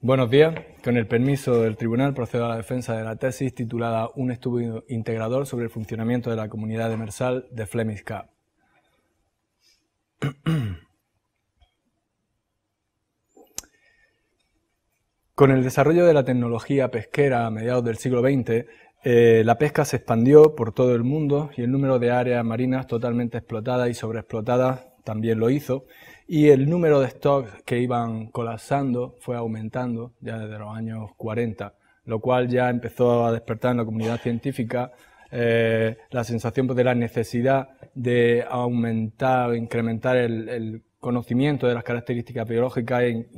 Buenos días. Con el permiso del tribunal procedo a la defensa de la tesis titulada Un estudio integrador sobre el funcionamiento de la comunidad demersal de Flemish Con el desarrollo de la tecnología pesquera a mediados del siglo XX, eh, la pesca se expandió por todo el mundo y el número de áreas marinas totalmente explotadas y sobreexplotadas también lo hizo, y el número de stocks que iban colapsando fue aumentando ya desde los años 40, lo cual ya empezó a despertar en la comunidad científica eh, la sensación pues, de la necesidad de aumentar, o incrementar el, conocimiento de las características biológicas e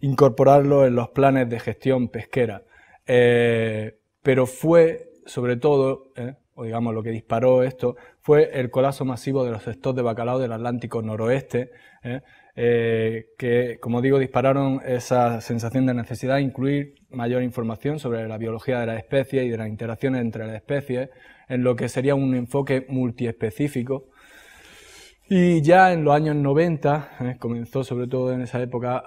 incorporarlo en los planes de gestión pesquera. Eh, pero fue, sobre todo, eh, o digamos lo que disparó esto, fue el colapso masivo de los stocks de bacalao del Atlántico noroeste, ¿eh? Eh, que, como digo, dispararon esa sensación de necesidad de incluir mayor información sobre la biología de las especies y de las interacciones entre las especies, en lo que sería un enfoque multiespecífico. Y ya en los años 90 ¿eh? comenzó, sobre todo en esa época,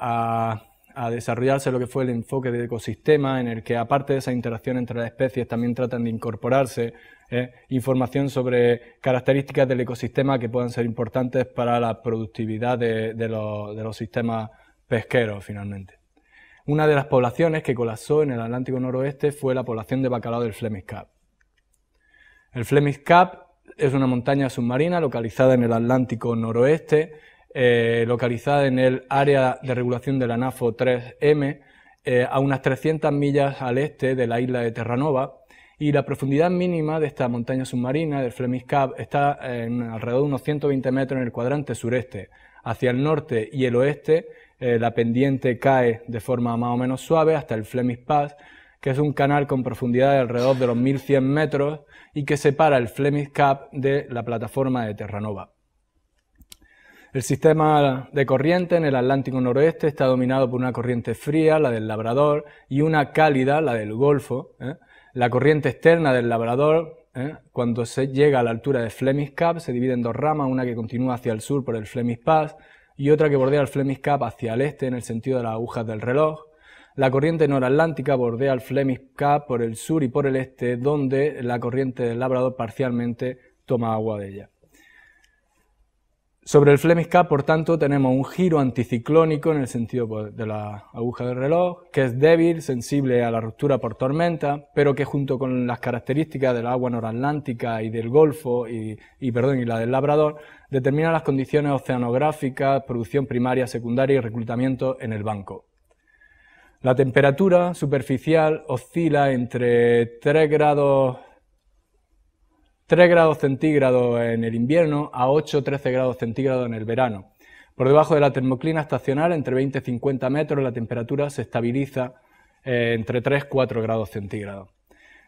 a desarrollarse lo que fue el enfoque de ecosistema, en el que aparte de esa interacción entre las especies también tratan de incorporarse eh, información sobre características del ecosistema que puedan ser importantes para la productividad de, los, sistemas pesqueros finalmente. Una de las poblaciones que colapsó en el Atlántico Noroeste fue la población de bacalao del Flemish Cap. El Flemish Cap es una montaña submarina localizada en el Atlántico Noroeste, eh, localizada en el área de regulación de la NAFO 3M, eh, a unas 300 millas al este de la isla de Terranova, y la profundidad mínima de esta montaña submarina del Flemish Cap está en alrededor de unos 120 metros en el cuadrante sureste. Hacia el norte y el oeste eh, la pendiente cae de forma más o menos suave hasta el Flemish Pass, que es un canal con profundidad de alrededor de los 1100 metros y que separa el Flemish Cap de la plataforma de Terranova. El sistema de corriente en el Atlántico noroeste está dominado por una corriente fría, la del Labrador, y una cálida, la del Golfo, ¿eh? La corriente externa del Labrador, ¿eh? cuando se llega a la altura de Flemish Cap, se divide en dos ramas, una que continúa hacia el sur por el Flemish Pass y otra que bordea el Flemish Cap hacia el este en el sentido de las agujas del reloj. La corriente noratlántica bordea el Flemish Cap por el sur y por el este, donde la corriente del Labrador parcialmente toma agua de ella. Sobre el Flemish K, por tanto, tenemos un giro anticiclónico en el sentido pues, de la aguja del reloj, que es débil, sensible a la ruptura por tormenta, pero que junto con las características del agua noratlántica y del Golfo, y, perdón, y la del Labrador, determina las condiciones oceanográficas, producción primaria, secundaria y reclutamiento en el banco. La temperatura superficial oscila entre 3 grados 3 grados centígrados en el invierno a 8-13 grados centígrados en el verano. Por debajo de la termoclina estacional, entre 20 y 50 metros, la temperatura se estabiliza eh, entre 3-4 grados centígrados.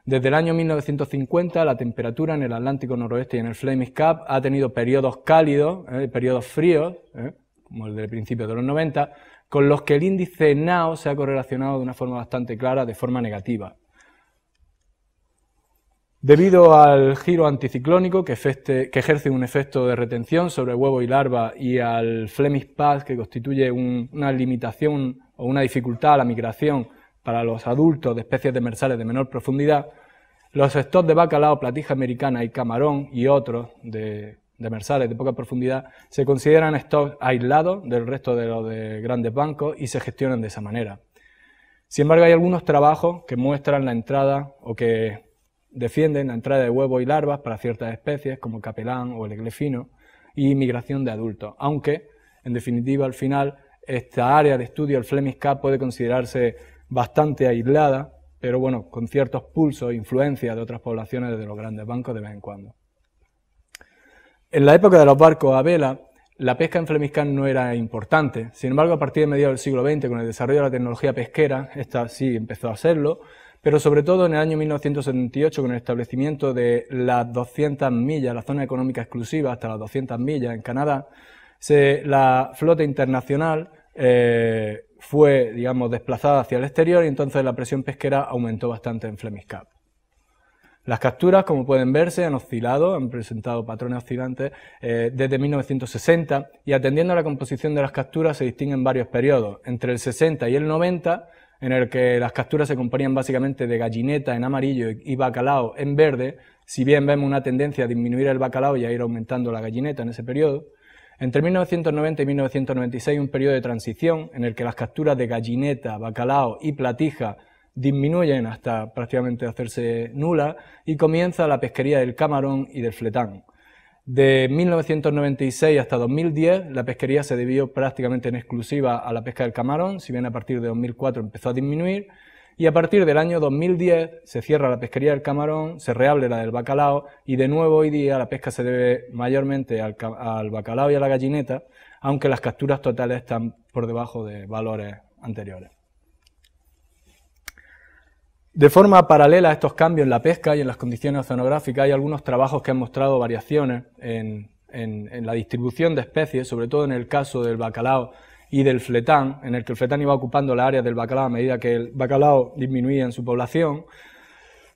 Desde el año 1950, la temperatura en el Atlántico Noroeste y en el Flemish Cap ha tenido periodos cálidos, eh, periodos fríos, eh, como el del principio de los 90, con los que el índice NAO se ha correlacionado de una forma bastante clara, de forma negativa. Debido al giro anticiclónico que, ejerce un efecto de retención sobre huevo y larva y al Flemish Pass que constituye una limitación o una dificultad a la migración para los adultos de especies demersales de menor profundidad, los stocks de bacalao, platija americana y camarón y otros de demersales de poca profundidad se consideran stocks aislados del resto de los grandes bancos y se gestionan de esa manera. Sin embargo, hay algunos trabajos que muestran la entrada o que Defienden la entrada de huevos y larvas para ciertas especies como el capelán o el eglefino y migración de adultos, aunque, en definitiva, al final, esta área de estudio, el Flemish puede considerarse bastante aislada, pero bueno, con ciertos pulsos e influencias de otras poblaciones de los grandes bancos de vez en cuando. En la época de los barcos a vela, la pesca en Flemiscán no era importante. Sin embargo, a partir de mediados del siglo XX, con el desarrollo de la tecnología pesquera, esta sí empezó a serlo, pero sobre todo en el año 1978, con el establecimiento de las 200 millas, la zona económica exclusiva hasta las 200 millas en Canadá, se, la flota internacional eh, fue, digamos, desplazada hacia el exterior y entonces la presión pesquera aumentó bastante en Flemish Cap. Las capturas, como pueden verse, han oscilado, han presentado patrones oscilantes eh, desde 1960 y atendiendo a la composición de las capturas se distinguen varios periodos. Entre el 60 y el 90 en el que las capturas se componían básicamente de gallineta en amarillo y bacalao en verde, si bien vemos una tendencia a disminuir el bacalao y a ir aumentando la gallineta en ese periodo. Entre 1990 y 1996 un periodo de transición en el que las capturas de gallineta, bacalao y platija disminuyen hasta prácticamente hacerse nula y comienza la pesquería del camarón y del fletán. De 1996 hasta 2010 la pesquería se debió prácticamente en exclusiva a la pesca del camarón, si bien a partir de 2004 empezó a disminuir, y a partir del año 2010 se cierra la pesquería del camarón, se reable la del bacalao y de nuevo hoy día la pesca se debe mayormente al, al bacalao y a la gallineta, aunque las capturas totales están por debajo de valores anteriores. De forma paralela a estos cambios en la pesca y en las condiciones oceanográficas, hay algunos trabajos que han mostrado variaciones en, la distribución de especies, sobre todo en el caso del bacalao y del fletán, en el que el fletán iba ocupando la área del bacalao a medida que el bacalao disminuía en su población.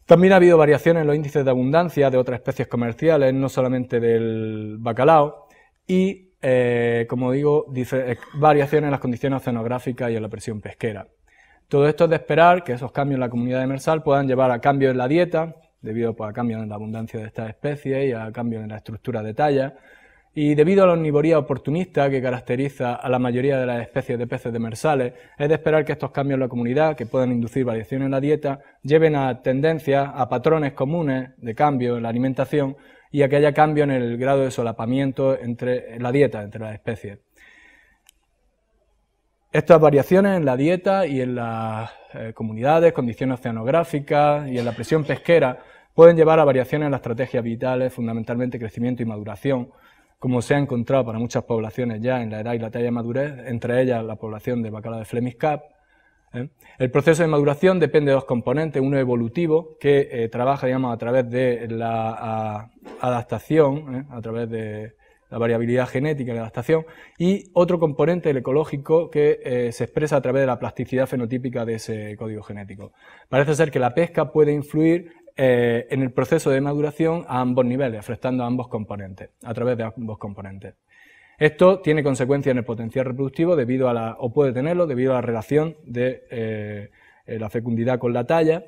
También ha habido variaciones en los índices de abundancia de otras especies comerciales, no solamente del bacalao, y, eh, como digo, eh, variaciones en las condiciones oceanográficas y en la presión pesquera. Todo esto es de esperar que esos cambios en la comunidad demersal puedan llevar a cambios en la dieta, debido pues, a cambios en la abundancia de estas especies y a cambios en la estructura de talla, y debido a la omnivoría oportunista que caracteriza a la mayoría de las especies de peces demersales, es de esperar que estos cambios en la comunidad, que puedan inducir variaciones en la dieta, lleven a tendencias, a patrones comunes de cambio en la alimentación y a que haya cambio en el grado de solapamiento entre la dieta entre las especies. Estas variaciones en la dieta y en las eh, comunidades, condiciones oceanográficas y en la presión pesquera pueden llevar a variaciones en las estrategias vitales, fundamentalmente crecimiento y maduración, como se ha encontrado para muchas poblaciones ya en la edad y la talla de madurez, entre ellas la población de bacalao de Flemish ¿eh? Cap. El proceso de maduración depende de dos componentes, uno evolutivo, que eh, trabaja digamos, a través de la adaptación, a través de la variabilidad genética y la adaptación, y otro componente, el ecológico, que eh, se expresa a través de la plasticidad fenotípica de ese código genético. Parece ser que la pesca puede influir eh, en el proceso de maduración a ambos niveles, afectando a ambos componentes, a través de ambos componentes. Esto tiene consecuencias en el potencial reproductivo debido a la, o puede tenerlo debido a la relación de eh, la fecundidad con la talla,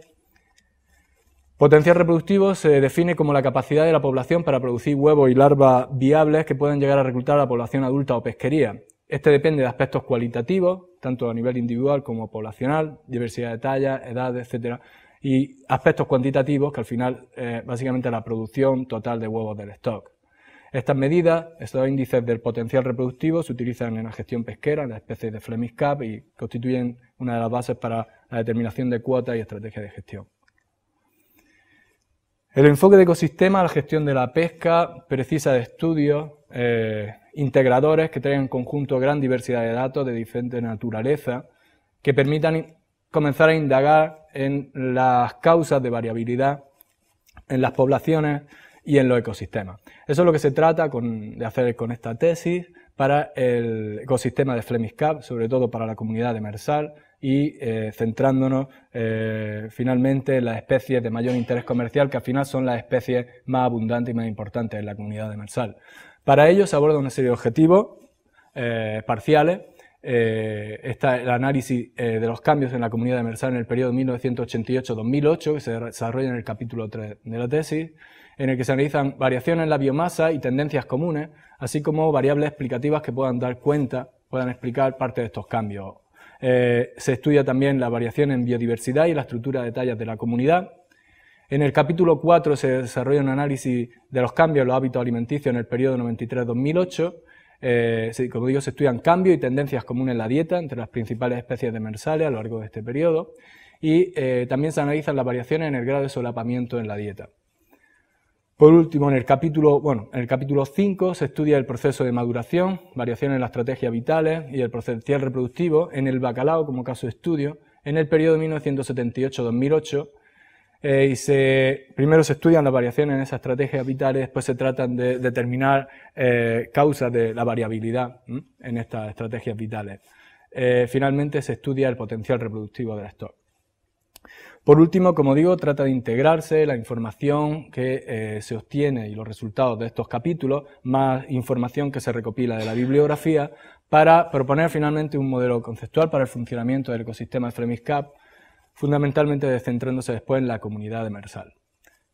Potencial reproductivo se define como la capacidad de la población para producir huevos y larvas viables que pueden llegar a reclutar a la población adulta o pesquería. Este depende de aspectos cualitativos, tanto a nivel individual como poblacional, diversidad de talla, edad, etc. Y aspectos cuantitativos, que al final eh, básicamente la producción total de huevos del stock. Estas medidas, estos índices del potencial reproductivo, se utilizan en la gestión pesquera, en la especie de Flemish Cap y constituyen una de las bases para la determinación de cuotas y estrategias de gestión. El enfoque de ecosistema, a la gestión de la pesca, precisa de estudios eh, integradores que traigan en conjunto gran diversidad de datos de diferente naturaleza, que permitan comenzar a indagar en las causas de variabilidad en las poblaciones y en los ecosistemas. Eso es lo que se trata de hacer con esta tesis para el ecosistema de Flemish Cap, sobre todo para la comunidad de Mersal, y eh, centrándonos eh, finalmente en las especies de mayor interés comercial, que al final son las especies más abundantes y más importantes en la comunidad de Mersal. Para ello se aborda una serie de objetivos eh, parciales. está el análisis de los cambios en la comunidad de Mersal en el periodo 1988-2008, que se desarrolla en el capítulo 3 de la tesis en el que se analizan variaciones en la biomasa y tendencias comunes, así como variables explicativas que puedan dar cuenta, puedan explicar parte de estos cambios eh, se estudia también la variación en biodiversidad y la estructura de tallas de la comunidad. En el capítulo 4 se desarrolla un análisis de los cambios en los hábitos alimenticios en el periodo 93-2008. Eh, como digo, se estudian cambios y tendencias comunes en la dieta entre las principales especies demersales a lo largo de este periodo y eh, también se analizan las variaciones en el grado de solapamiento en la dieta. Por último, en el capítulo, bueno, en el capítulo 5 se estudia el proceso de maduración, variaciones en las estrategias vitales y el potencial reproductivo en el bacalao como caso de estudio en el periodo 1978-2008 eh, y se, primero se estudian las variaciones en esas estrategias vitales, después se tratan de determinar eh, causas de la variabilidad en estas estrategias vitales. Eh, finalmente se estudia el potencial reproductivo del stock. Por último, como digo, trata de integrarse la información que eh, se obtiene y los resultados de estos capítulos, más información que se recopila de la bibliografía, para proponer finalmente un modelo conceptual para el funcionamiento del ecosistema FREMISCAP, fundamentalmente descentrándose después en la comunidad demersal.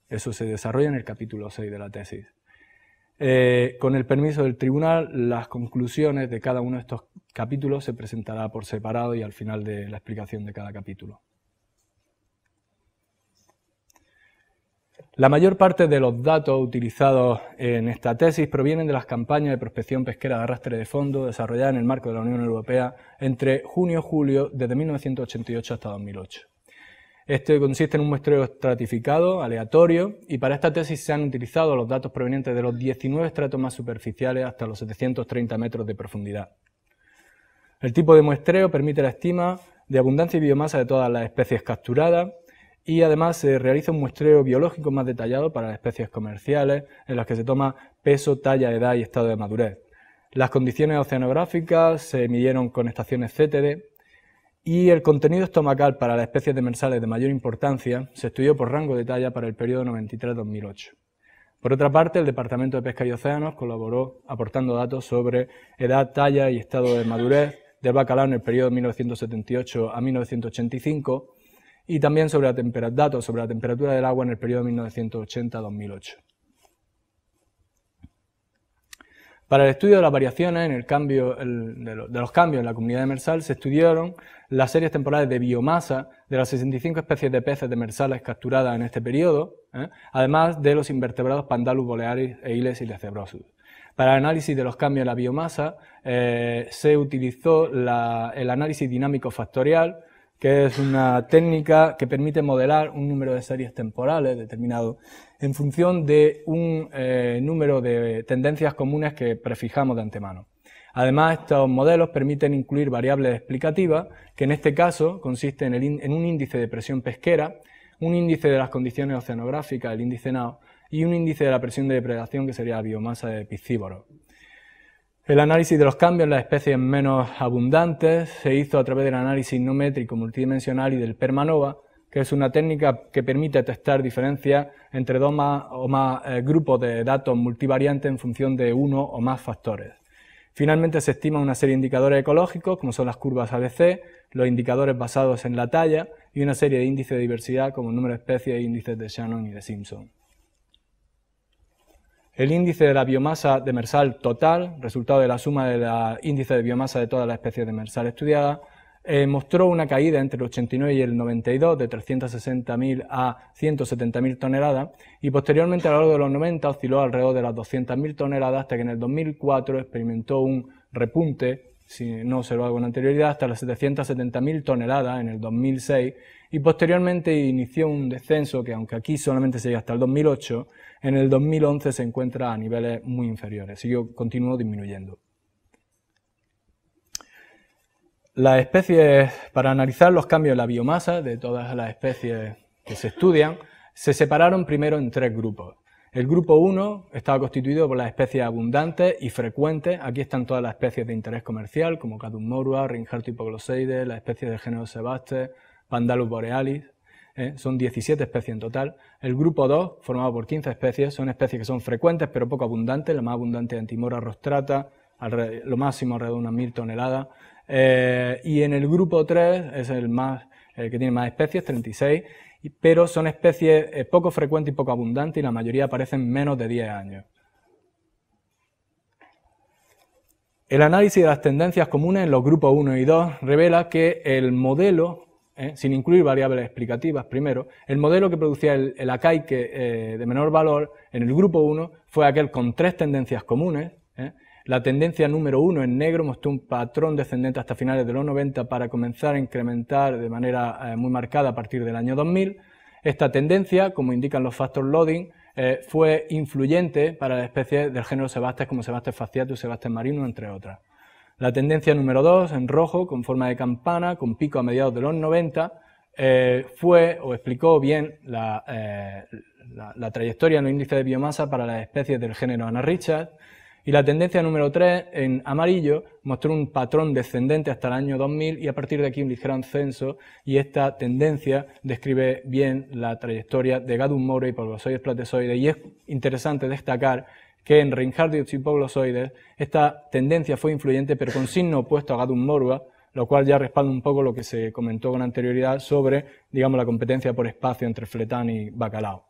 Eso se desarrolla en el capítulo 6 de la tesis. Eh, con el permiso del tribunal, las conclusiones de cada uno de estos capítulos se presentará por separado y al final de la explicación de cada capítulo. La mayor parte de los datos utilizados en esta tesis provienen de las campañas de prospección pesquera de arrastre de fondo desarrolladas en el marco de la Unión Europea entre junio y julio desde 1988 hasta 2008. Este consiste en un muestreo estratificado, aleatorio, y para esta tesis se han utilizado los datos provenientes de los 19 estratos más superficiales hasta los 730 metros de profundidad. El tipo de muestreo permite la estima de abundancia y biomasa de todas las especies capturadas, y además se realiza un muestreo biológico más detallado para las especies comerciales en las que se toma peso, talla, edad y estado de madurez. Las condiciones oceanográficas se midieron con estaciones CTD y el contenido estomacal para las especies demersales de mayor importancia se estudió por rango de talla para el periodo 93-2008. Por otra parte, el Departamento de Pesca y Océanos colaboró aportando datos sobre edad, talla y estado de madurez del bacalao en el periodo 1978 a 1985 y también sobre la datos sobre la temperatura del agua en el periodo 1980-2008. Para el estudio de las variaciones en el cambio, de, los, cambios en la comunidad de Mersal se estudiaron las series temporales de biomasa de las 65 especies de peces demersales capturadas en este periodo, ¿eh? además de los invertebrados Pandalus bolearis e Iles Lecebrosus. Para el análisis de los cambios en la biomasa eh, se utilizó el análisis dinámico factorial que es una técnica que permite modelar un número de series temporales determinado en función de un eh, número de tendencias comunes que prefijamos de antemano. Además, estos modelos permiten incluir variables explicativas, que en este caso consiste en, en un índice de presión pesquera, un índice de las condiciones oceanográficas, el índice NAO, y un índice de la presión de depredación, que sería la biomasa de piscívoros. El análisis de los cambios en las especies menos abundantes se hizo a través del análisis no multidimensional y del permanova, que es una técnica que permite testar diferencias entre dos o más eh, grupos de datos multivariantes en función de uno o más factores. Finalmente se estima una serie de indicadores ecológicos, como son las curvas ADC, los indicadores basados en la talla y una serie de índices de diversidad, como el número de especies e índices de Shannon y de Simpson. El índice de la biomasa demersal total, resultado de la suma del índice de biomasa de todas las especies demersal estudiadas, eh, mostró una caída entre el 89 y el 92 de 360.000 a 170.000 toneladas y posteriormente a lo largo de los 90 osciló alrededor de las 200.000 toneladas hasta que en el 2004 experimentó un repunte, si no hago con anterioridad, hasta las 770.000 toneladas en el 2006 y posteriormente inició un descenso que, aunque aquí solamente se llega hasta el 2008, en el 2011 se encuentra a niveles muy inferiores, siguió, continuó disminuyendo. Las especies, para analizar los cambios en la biomasa de todas las especies que se estudian, se separaron primero en tres grupos. El grupo 1 estaba constituido por las especies abundantes y frecuentes. Aquí están todas las especies de interés comercial, como Cadum morua, y la las especies del género Sebaste, Pandalus borealis, ¿eh? son 17 especies en total. El grupo 2, formado por 15 especies, son especies que son frecuentes pero poco abundantes, la más abundante es Antimora rostrata, lo máximo alrededor de unas mil toneladas. Eh, y en el grupo 3 es el más el que tiene más especies, 36, pero son especies eh, poco frecuentes y poco abundantes y la mayoría aparecen menos de 10 años. El análisis de las tendencias comunes en los grupos 1 y 2 revela que el modelo ¿eh? sin incluir variables explicativas primero, el modelo que producía el, acaique eh, de menor valor en el grupo 1 fue aquel con tres tendencias comunes. ¿eh? La tendencia número 1 en negro mostró un patrón descendente hasta finales de los 90 para comenzar a incrementar de manera muy marcada a partir del año 2000. Esta tendencia, como indican los factor loading, fue influyente para las especies del género Sebastes como Sebastes faciatus, y Sebastes marinus, entre otras. La tendencia número 2, en rojo, con forma de campana, con pico a mediados de los 90, eh, fue o explicó bien eh, la, trayectoria en los índices de biomasa para las especies del género Ana Richard. Y la tendencia número 3, en amarillo, mostró un patrón descendente hasta el año 2000 y a partir de aquí un ligero ascenso y esta tendencia describe bien la trayectoria de gadum por y Polvosoides platesoides y es interesante destacar que en Reinhardt y Pablo esta tendencia fue influyente pero con signo opuesto a Gadum Morba, lo cual ya respalda un poco lo que se comentó con anterioridad sobre, digamos, la competencia por espacio entre Fletán y Bacalao.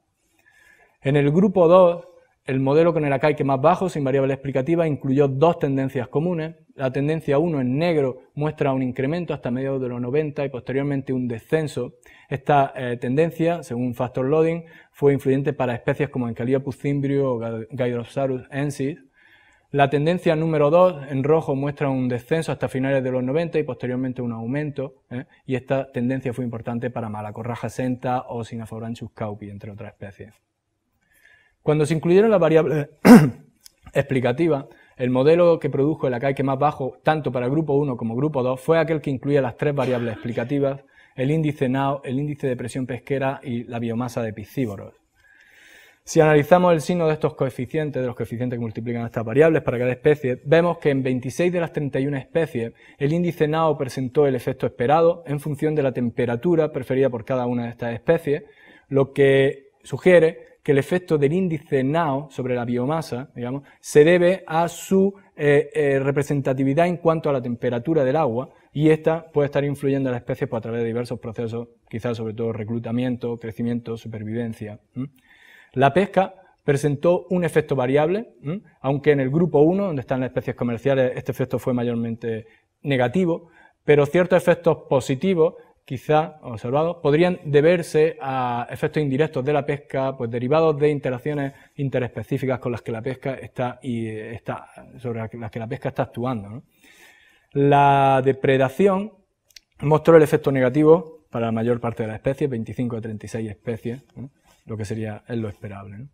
En el grupo 2, el modelo con el acaique más bajo, sin variable explicativa, incluyó dos tendencias comunes, la tendencia 1 en negro muestra un incremento hasta mediados de los 90 y posteriormente un descenso. Esta eh, tendencia, según Factor Loading, fue influyente para especies como Encalia pucimbrio o Gyrosaurus ensis. La tendencia número 2 en rojo muestra un descenso hasta finales de los 90 y posteriormente un aumento, ¿eh? y esta tendencia fue importante para Malacorraja senta o Sinaforancius caupi, entre otras especies. Cuando se incluyeron las variables explicativas, el modelo que produjo el acaique más bajo, tanto para grupo 1 como grupo 2, fue aquel que incluía las tres variables explicativas, el índice NAO, el índice de presión pesquera y la biomasa de piscívoros. Si analizamos el signo de estos coeficientes, de los coeficientes que multiplican estas variables para cada especie, vemos que en 26 de las 31 especies el índice NAO presentó el efecto esperado en función de la temperatura preferida por cada una de estas especies, lo que sugiere que el efecto del índice NAO sobre la biomasa, digamos, se debe a su eh, eh, representatividad en cuanto a la temperatura del agua y esta puede estar influyendo a la especie por pues, a través de diversos procesos, quizás sobre todo reclutamiento, crecimiento, supervivencia. La pesca presentó un efecto variable, aunque en el grupo 1, donde están las especies comerciales, este efecto fue mayormente negativo, pero ciertos efectos positivos quizá observado, podrían deberse a efectos indirectos de la pesca, pues derivados de interacciones interespecíficas con las que la pesca está y eh, está sobre las que la pesca está actuando. La depredación mostró el efecto negativo para la mayor parte de las especies, 25 a 36 especies, lo que sería lo esperable. ¿no?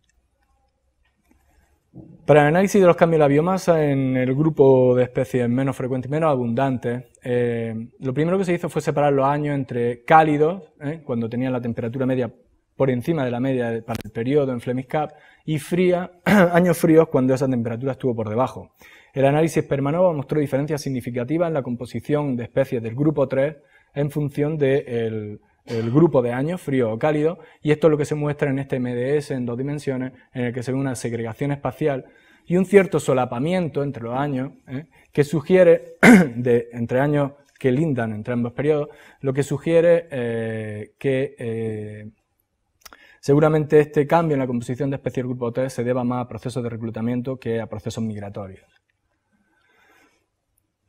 Para el análisis de los cambios de la biomasa en el grupo de especies menos frecuentes y menos abundantes, eh, lo primero que se hizo fue separar los años entre cálidos, eh, cuando tenían la temperatura media por encima de la media para el periodo en Flemish Cap, y fría, años fríos cuando esa temperatura estuvo por debajo. El análisis Permanova mostró diferencias significativas en la composición de especies del grupo 3 en función del de el grupo de años, frío o cálido, y esto es lo que se muestra en este MDS en dos dimensiones, en el que se ve una segregación espacial y un cierto solapamiento entre los años, ¿eh? que sugiere, de, entre años que lindan entre ambos periodos, lo que sugiere eh, que eh, seguramente este cambio en la composición de especies del grupo T se deba más a procesos de reclutamiento que a procesos migratorios.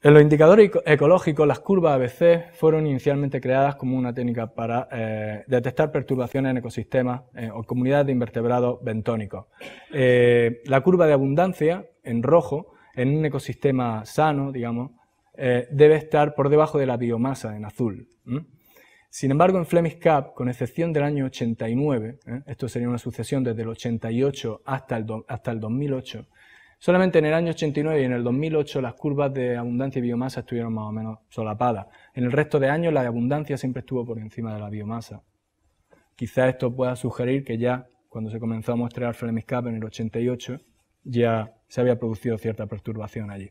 En los indicadores ecológicos, las curvas ABC fueron inicialmente creadas como una técnica para eh, detectar perturbaciones en ecosistemas eh, o comunidades de invertebrados bentónicos. Eh, la curva de abundancia, en rojo, en un ecosistema sano, digamos, debe estar por debajo de la biomasa, en azul. Sin embargo, en Flemish Cap, con excepción del año 89, esto sería una sucesión desde el 88 hasta el, hasta el 2008, Solamente en el año 89 y en el 2008 las curvas de abundancia y biomasa estuvieron más o menos solapadas. En el resto de años la abundancia siempre estuvo por encima de la biomasa. Quizá esto pueda sugerir que ya cuando se comenzó a mostrar Flemiscap en el 88 ya se había producido cierta perturbación allí.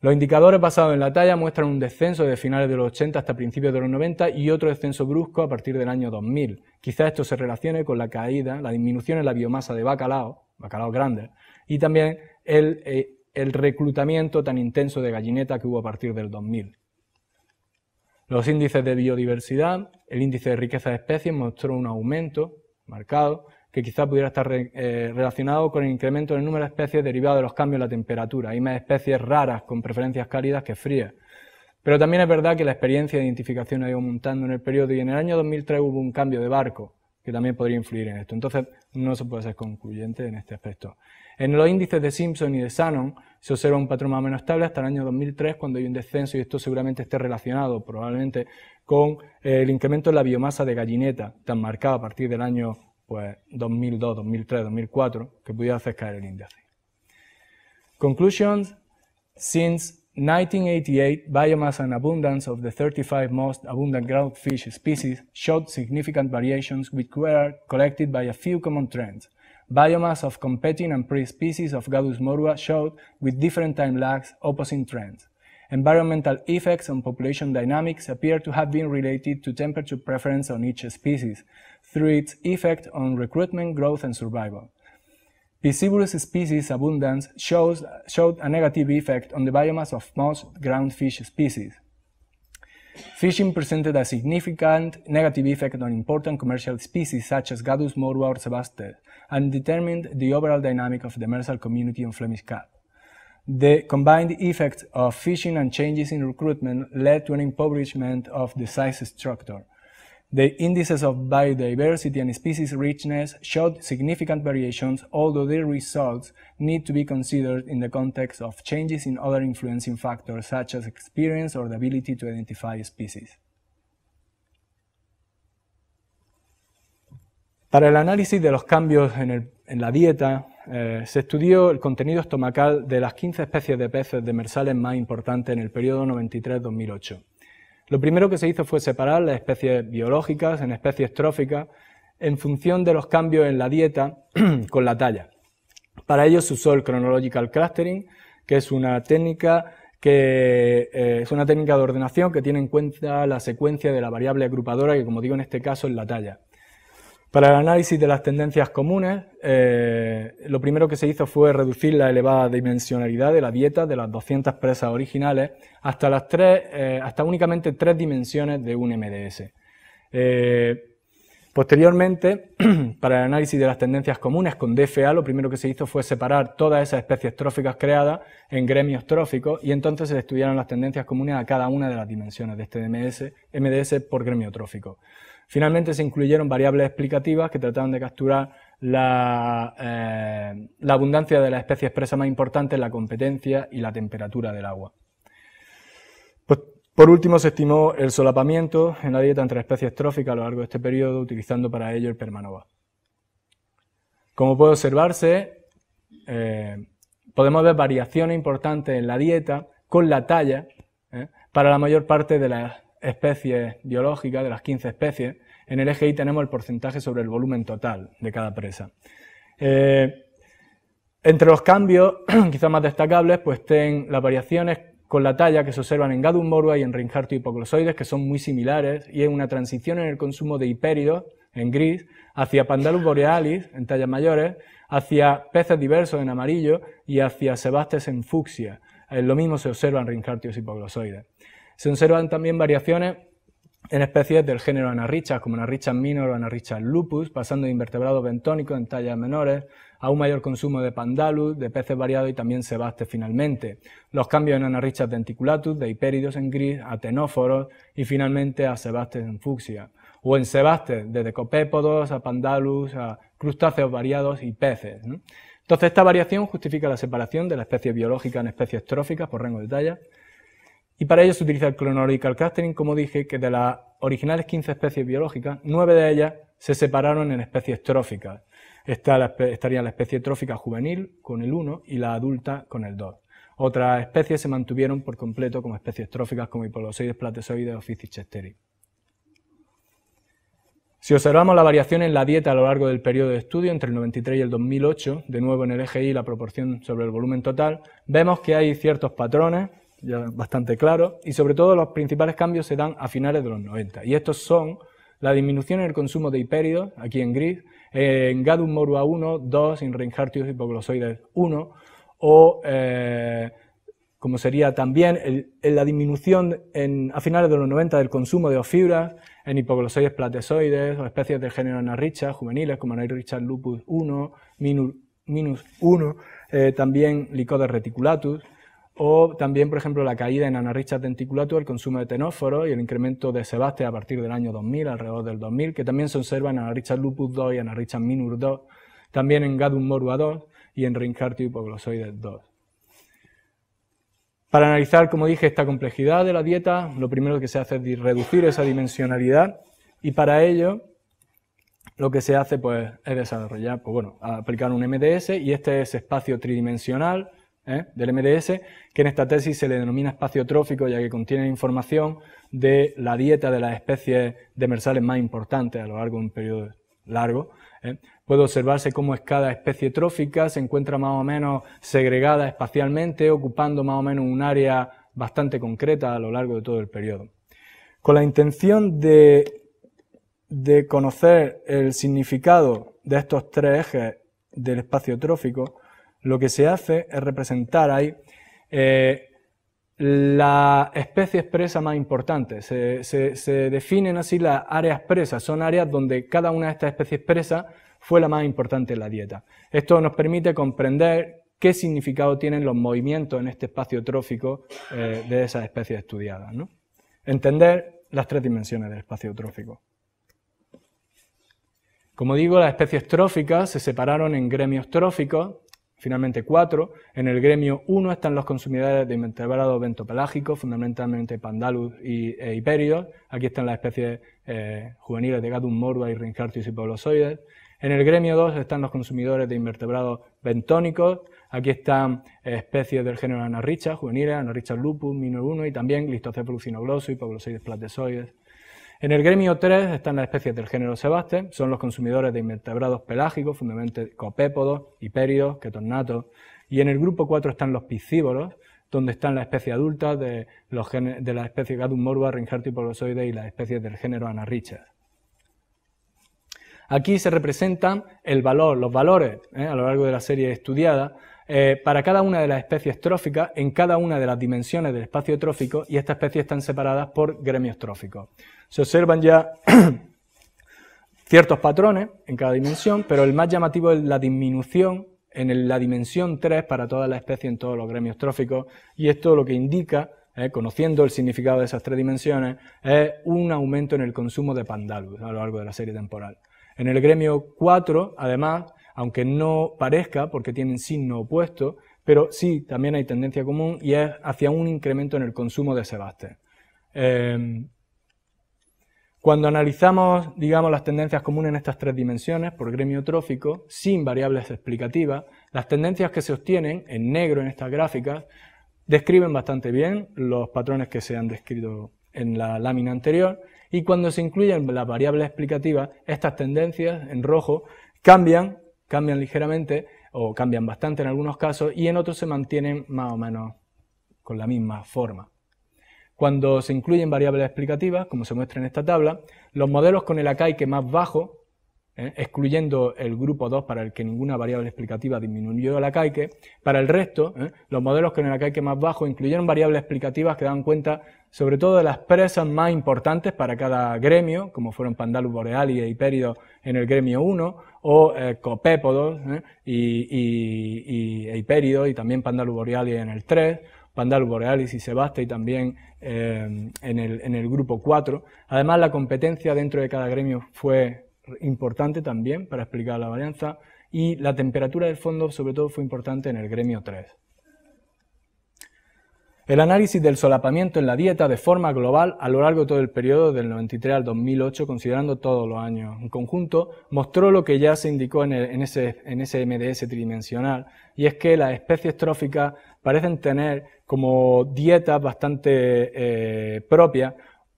Los indicadores basados en la talla muestran un descenso de finales de los 80 hasta principios de los 90 y otro descenso brusco a partir del año 2000. Quizá esto se relacione con la caída, la disminución en la biomasa de bacalao, bacalao grande, y también eh, el, reclutamiento tan intenso de gallineta que hubo a partir del 2000. Los índices de biodiversidad, el índice de riqueza de especies mostró un aumento marcado que quizá pudiera estar eh, relacionado con el incremento del número de especies derivado de los cambios en la temperatura. Hay más especies raras con preferencias cálidas que frías. Pero también es verdad que la experiencia de identificación ha ido aumentando en el periodo y en el año 2003 hubo un cambio de barco que también podría influir en esto. Entonces no se puede ser concluyente en este aspecto. En los índices de Simpson y de Shannon se observa un patrón más o menos estable hasta el año 2003, cuando hay un descenso, y esto seguramente esté relacionado probablemente con eh, el incremento de la biomasa de gallineta tan marcada a partir del año pues, 2002, 2003, 2004, que pudiera hacer el índice. Conclusions. Since 1988, biomass and abundance of the 35 most abundant groundfish species showed significant variations which were collected by a few common trends. biomass of competing and prey species of Gadus morua showed, with different time lags, opposing trends. Environmental effects on population dynamics appear to have been related to temperature preference on each species, through its effect on recruitment, growth, and survival. Piscivorous species abundance shows, showed a negative effect on the biomass of most ground fish species. Fishing presented a significant negative effect on important commercial species such as Gadus morua or sebaster, and determined the overall dynamic of the demersal community on Flemish Cap. The combined effects of fishing and changes in recruitment led to an impoverishment of the size structure, the indices of biodiversity and species richness showed significant variations, although their results need to be considered in the context of changes in other influencing factors such as experience or the ability to identify species. Para el análisis de los cambios en, el, en la dieta, eh, se estudió el contenido estomacal de las 15 especies de peces demersales más importantes en el periodo 93-2008. Lo primero que se hizo fue separar las especies biológicas en especies tróficas en función de los cambios en la dieta con la talla. Para ello se usó el Chronological Clustering, que es una técnica que eh, es una técnica de ordenación que tiene en cuenta la secuencia de la variable agrupadora, que como digo en este caso es la talla. Para el análisis de las tendencias comunes, eh, lo primero que se hizo fue reducir la elevada dimensionalidad de la dieta de las 200 presas originales hasta, las eh, hasta únicamente tres dimensiones de un MDS. Eh, posteriormente, para el análisis de las tendencias comunes con DFA, lo primero que se hizo fue separar todas esas especies tróficas creadas en gremios tróficos y entonces se estudiaron las tendencias comunes a cada una de las dimensiones de este MDS, MDS por gremio trófico. Finalmente se incluyeron variables explicativas que trataban de capturar eh, la, abundancia de la especie expresa más importante, la competencia y la temperatura del agua. Pues, por último, se estimó el solapamiento en la dieta entre especies tróficas a lo largo de este periodo, utilizando para ello el permanova. Como puede observarse, eh, podemos ver variaciones importantes en la dieta con la talla eh, para la mayor parte de las especies biológicas, de las 15 especies, en el eje Y tenemos el porcentaje sobre el volumen total de cada presa. Eh, entre los cambios, quizás más destacables, pues estén las variaciones con la talla que se observan en Gadus morua y en Rinjarto hipoglosoides, que son muy similares, y es una transición en el consumo de hipéridos, en gris, hacia Pandalus borealis, en tallas mayores, hacia peces diversos, en amarillo, y hacia sebastes en fucsia. Eh, lo mismo se observa en Rinjartios hipoglosoides. Se observan también variaciones en especies del género Anarrichas, como Anarrichas minor o Anarrichas lupus, pasando de invertebrados bentónicos en tallas menores a un mayor consumo de pandalus, de peces variados y también sebastes finalmente. Los cambios en Anarrichas denticulatus, de hiperidos en gris a tenóforos y finalmente a sebastes en fucsia. O en sebastes, de Copépodos, a pandalus, a crustáceos variados y peces. Entonces, esta variación justifica la separación de la especie biológica en especies tróficas por rango de talla y para ello se utiliza el Clonological Clustering, como dije, que de las originales 15 especies biológicas, 9 de ellas se separaron en especies tróficas. estaría la especie trófica juvenil con el 1 y la adulta con el 2. Otras especies se mantuvieron por completo como especies tróficas como hipolosoides, platesoides o chesteri. Si observamos la variación en la dieta a lo largo del periodo de estudio entre el 93 y el 2008, de nuevo en el EGI la proporción sobre el volumen total, vemos que hay ciertos patrones ya bastante claro, y sobre todo los principales cambios se dan a finales de los 90. Y estos son la disminución en el consumo de hipéridos, aquí en gris, en Gadum morua 1, 2, en Reinhartius hipoglosoides 1, o eh, como sería también la disminución a finales de los 90 del consumo de fibras en hipoglosoides platesoides o especies del género Narricha, juveniles como Narricha lupus 1, minus, 1, eh, también Licodes reticulatus, o también, por ejemplo, la caída en anarrichas denticulatus, el consumo de tenóforos y el incremento de sebaste a partir del año 2000, alrededor del 2000, que también se observa en anarrichas lupus 2 y anarrichas minur 2, también en gadum morua 2 y en rincartio poglosoides 2. Para analizar, como dije, esta complejidad de la dieta, lo primero que se hace es reducir esa dimensionalidad y para ello lo que se hace pues, es desarrollar, pues, bueno, aplicar un MDS y este es espacio tridimensional ¿eh? del MDS, que en esta tesis se le denomina espacio trófico, ya que contiene información de la dieta de las especies demersales más importantes a lo largo de un periodo largo. ¿eh? Puede observarse cómo es cada especie trófica, se encuentra más o menos segregada espacialmente, ocupando más o menos un área bastante concreta a lo largo de todo el periodo. Con la intención de conocer el significado de estos tres ejes del espacio trófico, lo que se hace es representar ahí eh, la especie expresa más importante. Se, definen así las áreas presas, son áreas donde cada una de estas especies presas fue la más importante en la dieta. Esto nos permite comprender qué significado tienen los movimientos en este espacio trófico eh, de esas especies estudiadas. Entender las tres dimensiones del espacio trófico. Como digo, las especies tróficas se separaron en gremios tróficos, Finalmente, cuatro, en el gremio 1 están los consumidores de invertebrados bentopelágicos, fundamentalmente pandalus y, e hiperios. Aquí están las especies eh, juveniles de Gadum morba y Rincartius y Poblosoides. En el gremio 2 están los consumidores de invertebrados bentónicos. Aquí están eh, especies del género Anarricha, juveniles, Anarricha lupus, minor 1 y también Listocephalus y Poblosoides platesoides. En el gremio 3 están las especies del género Sebaste, son los consumidores de invertebrados pelágicos, fundamentalmente copépodos, hipéridos, ketornatos. Y en el grupo 4 están los piscívoros, donde están las especies adultas de, los de las especies Gadum morba, Ringerti y las especies del género Richard. Aquí se representan el valor, los valores, ¿eh? a lo largo de la serie estudiada, eh, para cada una de las especies tróficas en cada una de las dimensiones del espacio trófico y estas especies están separadas por gremios tróficos. Se observan ya ciertos patrones en cada dimensión, pero el más llamativo es la disminución en la dimensión 3 para todas las especies en todos los gremios tróficos y esto lo que indica eh, conociendo el significado de esas tres dimensiones, es un aumento en el consumo de pandalus a lo largo de la serie temporal. En el gremio 4, además, aunque no parezca porque tienen signo opuesto, pero sí también hay tendencia común y es hacia un incremento en el consumo de sebaste. Em, cuando analizamos, digamos, las tendencias comunes en estas tres dimensiones por gremio trófico, sin variables explicativas, las tendencias que se obtienen en negro en estas gráficas describen bastante bien los patrones que se han descrito en la lámina anterior y cuando se incluyen las variables explicativas, estas tendencias en rojo cambian cambian ligeramente o cambian bastante en algunos casos y en otros se mantienen más o menos con la misma forma. Cuando se incluyen variables explicativas, como se muestra en esta tabla, los modelos con el acai que más bajo ¿eh? excluyendo el grupo 2 para el que ninguna variable explicativa disminuyó la acaique, para el resto, ¿eh? los modelos con el acaique más bajo incluyeron variables explicativas que dan cuenta sobre todo de las presas más importantes para cada gremio, como fueron Pandalus borealis e Hipérido en el gremio 1, o eh, copépodos y, y, y e y también Pandalus borealis en el 3, Pandalus borealis y Sebaste y también en, el, en, el, grupo 4. Además, la competencia dentro de cada gremio fue importante también para explicar la varianza y la temperatura del fondo sobre todo fue importante en el gremio 3. El análisis del solapamiento en la dieta de forma global a lo largo de todo el periodo del 93 al 2008, considerando todos los años en conjunto, mostró lo que ya se indicó en, ese, MDS tridimensional, y es que las especies tróficas parecen tener como dieta bastante eh, propia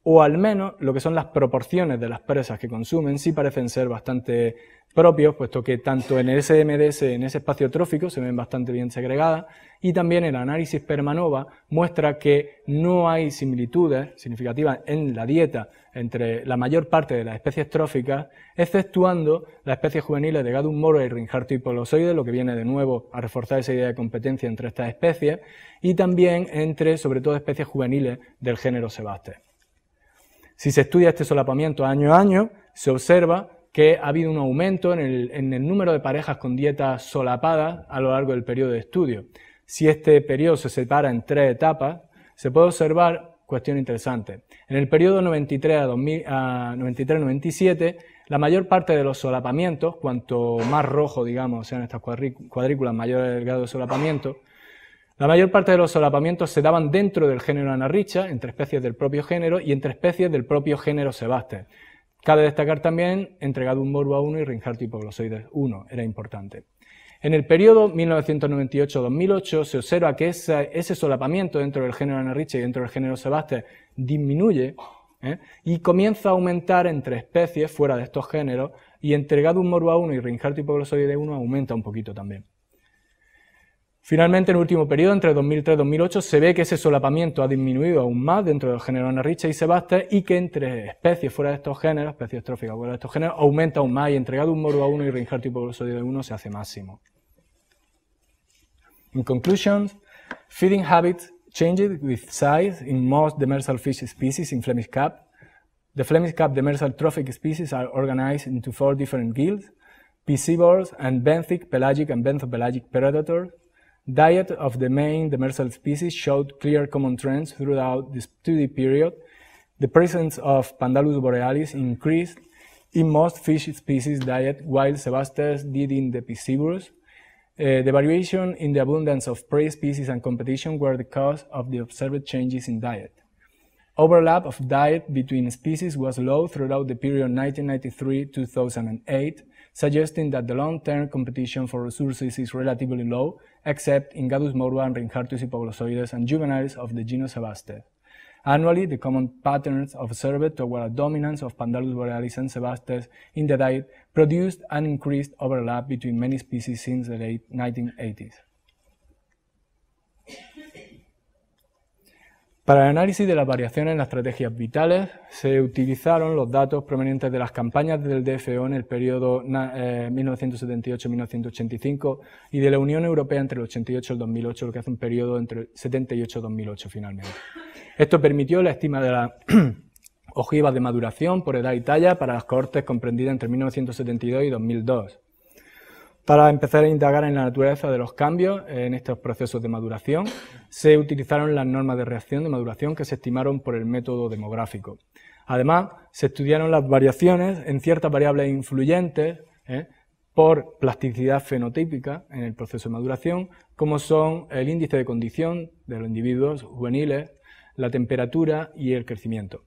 o al menos lo que son las proporciones de las presas que consumen sí parecen ser bastante propios, puesto que tanto en el SMDS, en ese espacio trófico, se ven bastante bien segregadas, y también el análisis permanova muestra que no hay similitudes significativas en la dieta entre la mayor parte de las especies tróficas, exceptuando las especies juveniles de Gadum moro y y lo que viene de nuevo a reforzar esa idea de competencia entre estas especies, y también entre, sobre todo, especies juveniles del género Sebaste. Si se estudia este solapamiento año a año, se observa que ha habido un aumento en el, número de parejas con dieta solapada a lo largo del periodo de estudio. Si este periodo se separa en tres etapas, se puede observar cuestión interesante. En el periodo 93-97, la mayor parte de los solapamientos, cuanto más rojo, digamos, sean estas cuadrículas, mayor es el grado de solapamiento, la mayor parte de los solapamientos se daban dentro del género Anarricha, entre especies del propio género y entre especies del propio género Sebaste. Cabe destacar también entregado un morbo a uno y Rinjarto hipoglosoides 1, era importante. En el periodo 1998-2008 se observa que ese, solapamiento dentro del género Anarricha y dentro del género Sebaste disminuye ¿eh? y comienza a aumentar entre especies fuera de estos géneros y entregado un morbo a uno y rinjartipoglossoides hipoglosoides 1 aumenta un poquito también. Finalmente, en el último periodo, entre 2003 y 2008, se ve que ese solapamiento ha disminuido aún más dentro del género Anarricha y Sebaster y que entre especies fuera de estos géneros, especies tróficas fuera de estos géneros, aumenta aún más y entregado un moro a uno y tipo sodio de uno se hace máximo. In conclusion, feeding habits changed with size in most demersal fish species in Flemish Cap. The Flemish Cap demersal trophic species are organized into four different guilds, piscivores and benthic, pelagic and benthopelagic predators. Diet of the main demersal species showed clear common trends throughout the study period. The presence of Pandalus borealis increased in most fish species diet, while Sebastes did in the piscivorous. Uh, the variation in the abundance of prey species and competition were the cause of the observed changes in diet. Overlap of diet between species was low throughout the period 1993-2008, suggesting that the long-term competition for resources is relatively low, except in Gadus morua and Rhingartus and juveniles of the genus Sebaste. Annually, the common patterns observed toward a dominance of Pandalus borealis and sebastes in the diet produced an increased overlap between many species since the late 1980s. Para el análisis de las variaciones en las estrategias vitales se utilizaron los datos provenientes de las campañas del DFO en el periodo 1978-1985 eh, y de la Unión Europea entre el 88 y el 2008, lo que hace un periodo entre el 78 y 2008 finalmente. Esto permitió la estima de las ojivas de maduración por edad y talla para las cohortes comprendidas entre 1972 y 2002 para empezar a indagar en la naturaleza de los cambios en estos procesos de maduración, se utilizaron las normas de reacción de maduración que se estimaron por el método demográfico. Además, se estudiaron las variaciones en ciertas variables influyentes ¿eh? por plasticidad fenotípica en el proceso de maduración, como son el índice de condición de los individuos juveniles, la temperatura y el crecimiento.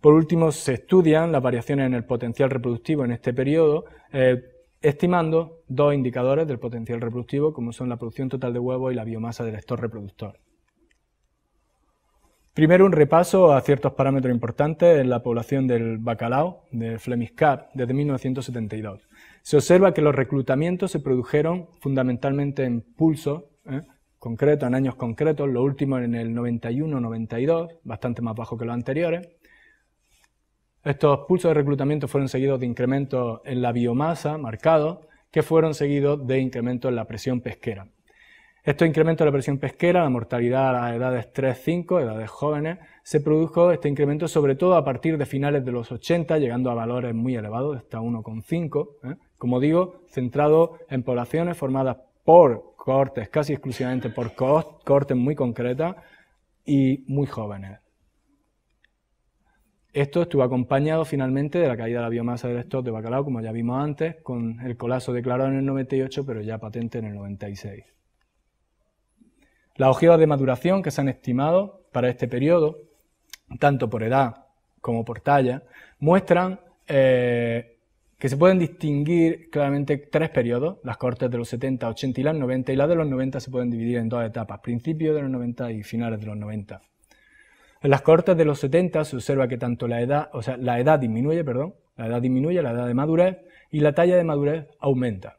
Por último, se estudian las variaciones en el potencial reproductivo en este periodo, eh, estimando dos indicadores del potencial reproductivo, como son la producción total de huevos y la biomasa del estor reproductor. Primero un repaso a ciertos parámetros importantes en la población del bacalao de Flemish desde 1972. Se observa que los reclutamientos se produjeron fundamentalmente en pulso, ¿eh? concreto en años concretos, lo último en el 91-92, bastante más bajo que los anteriores, estos pulsos de reclutamiento fueron seguidos de incrementos en la biomasa marcados, que fueron seguidos de incrementos en la presión pesquera. Estos incrementos de la presión pesquera, la mortalidad a las edades 3-5, edades jóvenes, se produjo este incremento sobre todo a partir de finales de los 80, llegando a valores muy elevados, hasta 1,5, ¿eh? como digo, centrado en poblaciones formadas por cortes, casi exclusivamente por cortes muy concretas y muy jóvenes. Esto estuvo acompañado finalmente de la caída de la biomasa del stock de bacalao, como ya vimos antes, con el colapso declarado en el 98, pero ya patente en el 96. Las ojivas de maduración que se han estimado para este periodo, tanto por edad como por talla, muestran eh, que se pueden distinguir claramente tres periodos, las cortes de los 70, 80 y las 90, y las de los 90 se pueden dividir en dos etapas, principios de los 90 y finales de los 90. En las cortes de los 70 se observa que tanto la edad, o sea, la edad disminuye, perdón, la edad disminuye, la edad de madurez, y la talla de madurez aumenta.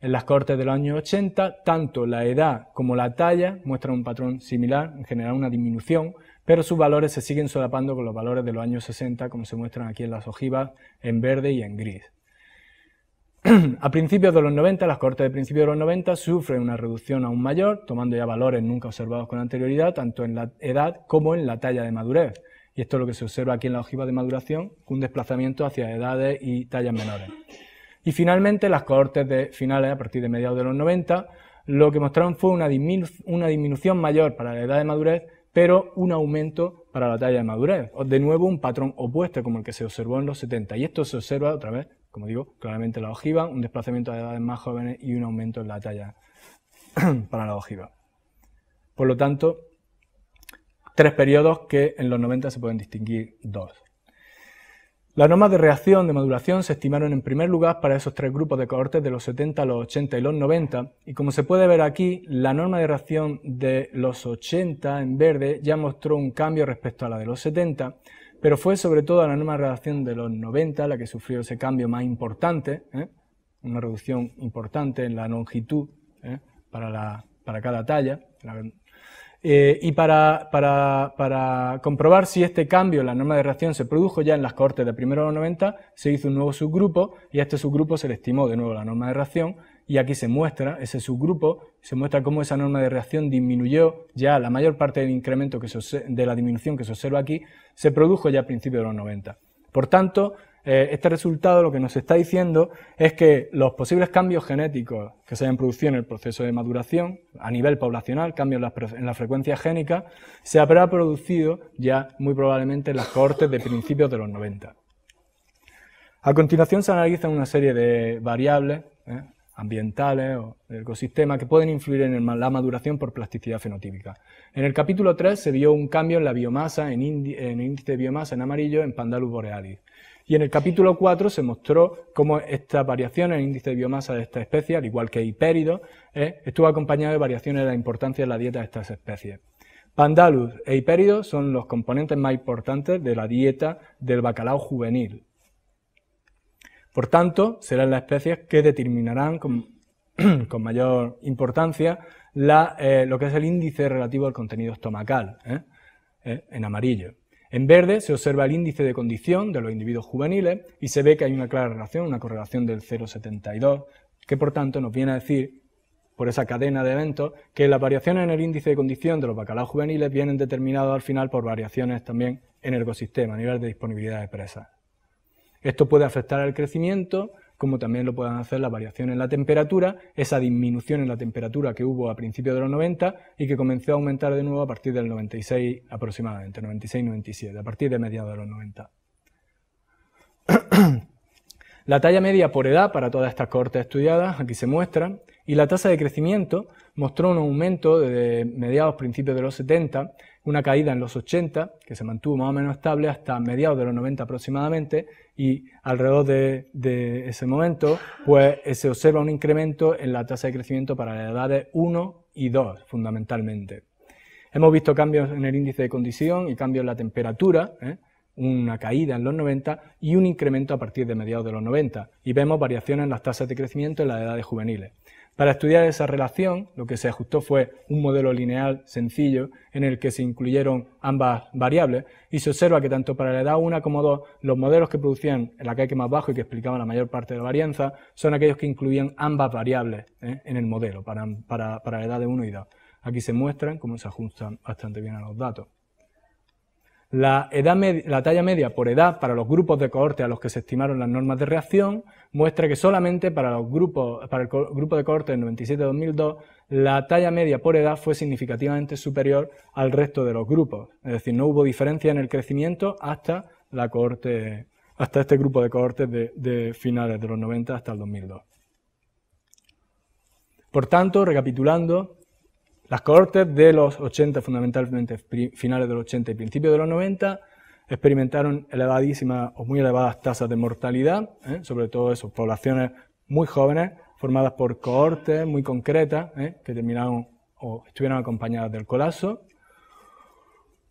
En las cortes de los años 80, tanto la edad como la talla muestran un patrón similar, en general una disminución, pero sus valores se siguen solapando con los valores de los años 60, como se muestran aquí en las ojivas en verde y en gris. a principios de los 90, las cohortes de principios de los 90 sufren una reducción aún mayor, tomando ya valores nunca observados con anterioridad, tanto en la edad como en la talla de madurez. Y esto es lo que se observa aquí en la ojiva de maduración, un desplazamiento hacia edades y tallas menores. Y finalmente, las cohortes de finales, a partir de mediados de los 90, lo que mostraron fue una, una disminución mayor para la edad de madurez, pero un aumento para la talla de madurez. De nuevo, un patrón opuesto como el que se observó en los 70. Y esto se observa otra vez como digo, claramente la ojiva, un desplazamiento de edades más jóvenes y un aumento en la talla para la ojiva. Por lo tanto, tres periodos que en los 90 se pueden distinguir dos. Las normas de reacción de modulación se estimaron en primer lugar para esos tres grupos de cohortes de los 70, los 80 y los 90, y como se puede ver aquí, la norma de reacción de los 80 en verde ya mostró un cambio respecto a la de los 70, pero fue sobre todo la norma de reacción de los 90 la que sufrió ese cambio más importante, ¿eh? una reducción importante en la longitud ¿eh? para, cada talla. Eh, y para, comprobar si este cambio en la norma de reacción se produjo ya en las cortes de primero a los 90, se hizo un nuevo subgrupo y a este subgrupo se le estimó de nuevo la norma de reacción y aquí se muestra ese subgrupo, se muestra cómo esa norma de reacción disminuyó ya la mayor parte del incremento que de la disminución que se observa aquí, se produjo ya a principios de los 90. Por tanto, eh, este resultado lo que nos está diciendo es que los posibles cambios genéticos que se hayan producido en el proceso de maduración a nivel poblacional, cambios en la, frecuencia génica, se habrá producido ya muy probablemente en las cohortes de principios de los 90. A continuación se analizan una serie de variables, ¿eh? ambientales o ecosistemas que pueden influir en la maduración por plasticidad fenotípica. En el capítulo 3 se vio un cambio en la biomasa, en, el índice de biomasa en amarillo en Pandalus borealis. Y en el capítulo 4 se mostró cómo esta variación en el índice de biomasa de esta especie, al igual que hipérido, eh, estuvo acompañada de variaciones de la importancia de la dieta de estas especies. Pandalus e hipérido son los componentes más importantes de la dieta del bacalao juvenil, por tanto, serán las especies que determinarán con, mayor importancia eh, lo que es el índice relativo al contenido estomacal, ¿eh? Eh, en amarillo. En verde se observa el índice de condición de los individuos juveniles y se ve que hay una clara relación, una correlación del 0,72, que por tanto nos viene a decir, por esa cadena de eventos, que las variaciones en el índice de condición de los bacalaos juveniles vienen determinadas al final por variaciones también en el ecosistema, a nivel de disponibilidad de presas. Esto puede afectar al crecimiento, como también lo pueden hacer las variaciones en la temperatura, esa disminución en la temperatura que hubo a principios de los 90 y que comenzó a aumentar de nuevo a partir del 96 aproximadamente, 96-97, a partir de mediados de los 90. La talla media por edad para todas estas cortes estudiadas aquí se muestra y la tasa de crecimiento mostró un aumento desde mediados principios de los 70, una caída en los 80 que se mantuvo más o menos estable hasta mediados de los 90 aproximadamente y alrededor de, ese momento pues se observa un incremento en la tasa de crecimiento para las edades 1 y 2 fundamentalmente. Hemos visto cambios en el índice de condición y cambios en la temperatura. ¿eh? una caída en los 90 y un incremento a partir de mediados de los 90, y vemos variaciones en las tasas de crecimiento en las edades juveniles. Para estudiar esa relación, lo que se ajustó fue un modelo lineal sencillo en el que se incluyeron ambas variables y se observa que tanto para la edad 1 como 2, los modelos que producían el que más bajo y que explicaban la mayor parte de la varianza son aquellos que incluían ambas variables ¿eh? en el modelo para, para la edad de 1 y 2. Aquí se muestran cómo se ajustan bastante bien a los datos. La, edad la, talla media por edad para los grupos de cohorte a los que se estimaron las normas de reacción muestra que solamente para, los grupos, para el grupo de cohorte del 97-2002 la talla media por edad fue significativamente superior al resto de los grupos. Es decir, no hubo diferencia en el crecimiento hasta, la cohorte, hasta este grupo de cohortes de finales de los 90 hasta el 2002. Por tanto, recapitulando, las cohortes de los 80, fundamentalmente finales de los 80 y principios de los 90, experimentaron elevadísimas o muy elevadas tasas de mortalidad, ¿eh? sobre todo sus poblaciones muy jóvenes, formadas por cohortes muy concretas, ¿eh? que terminaron o estuvieron acompañadas del colapso.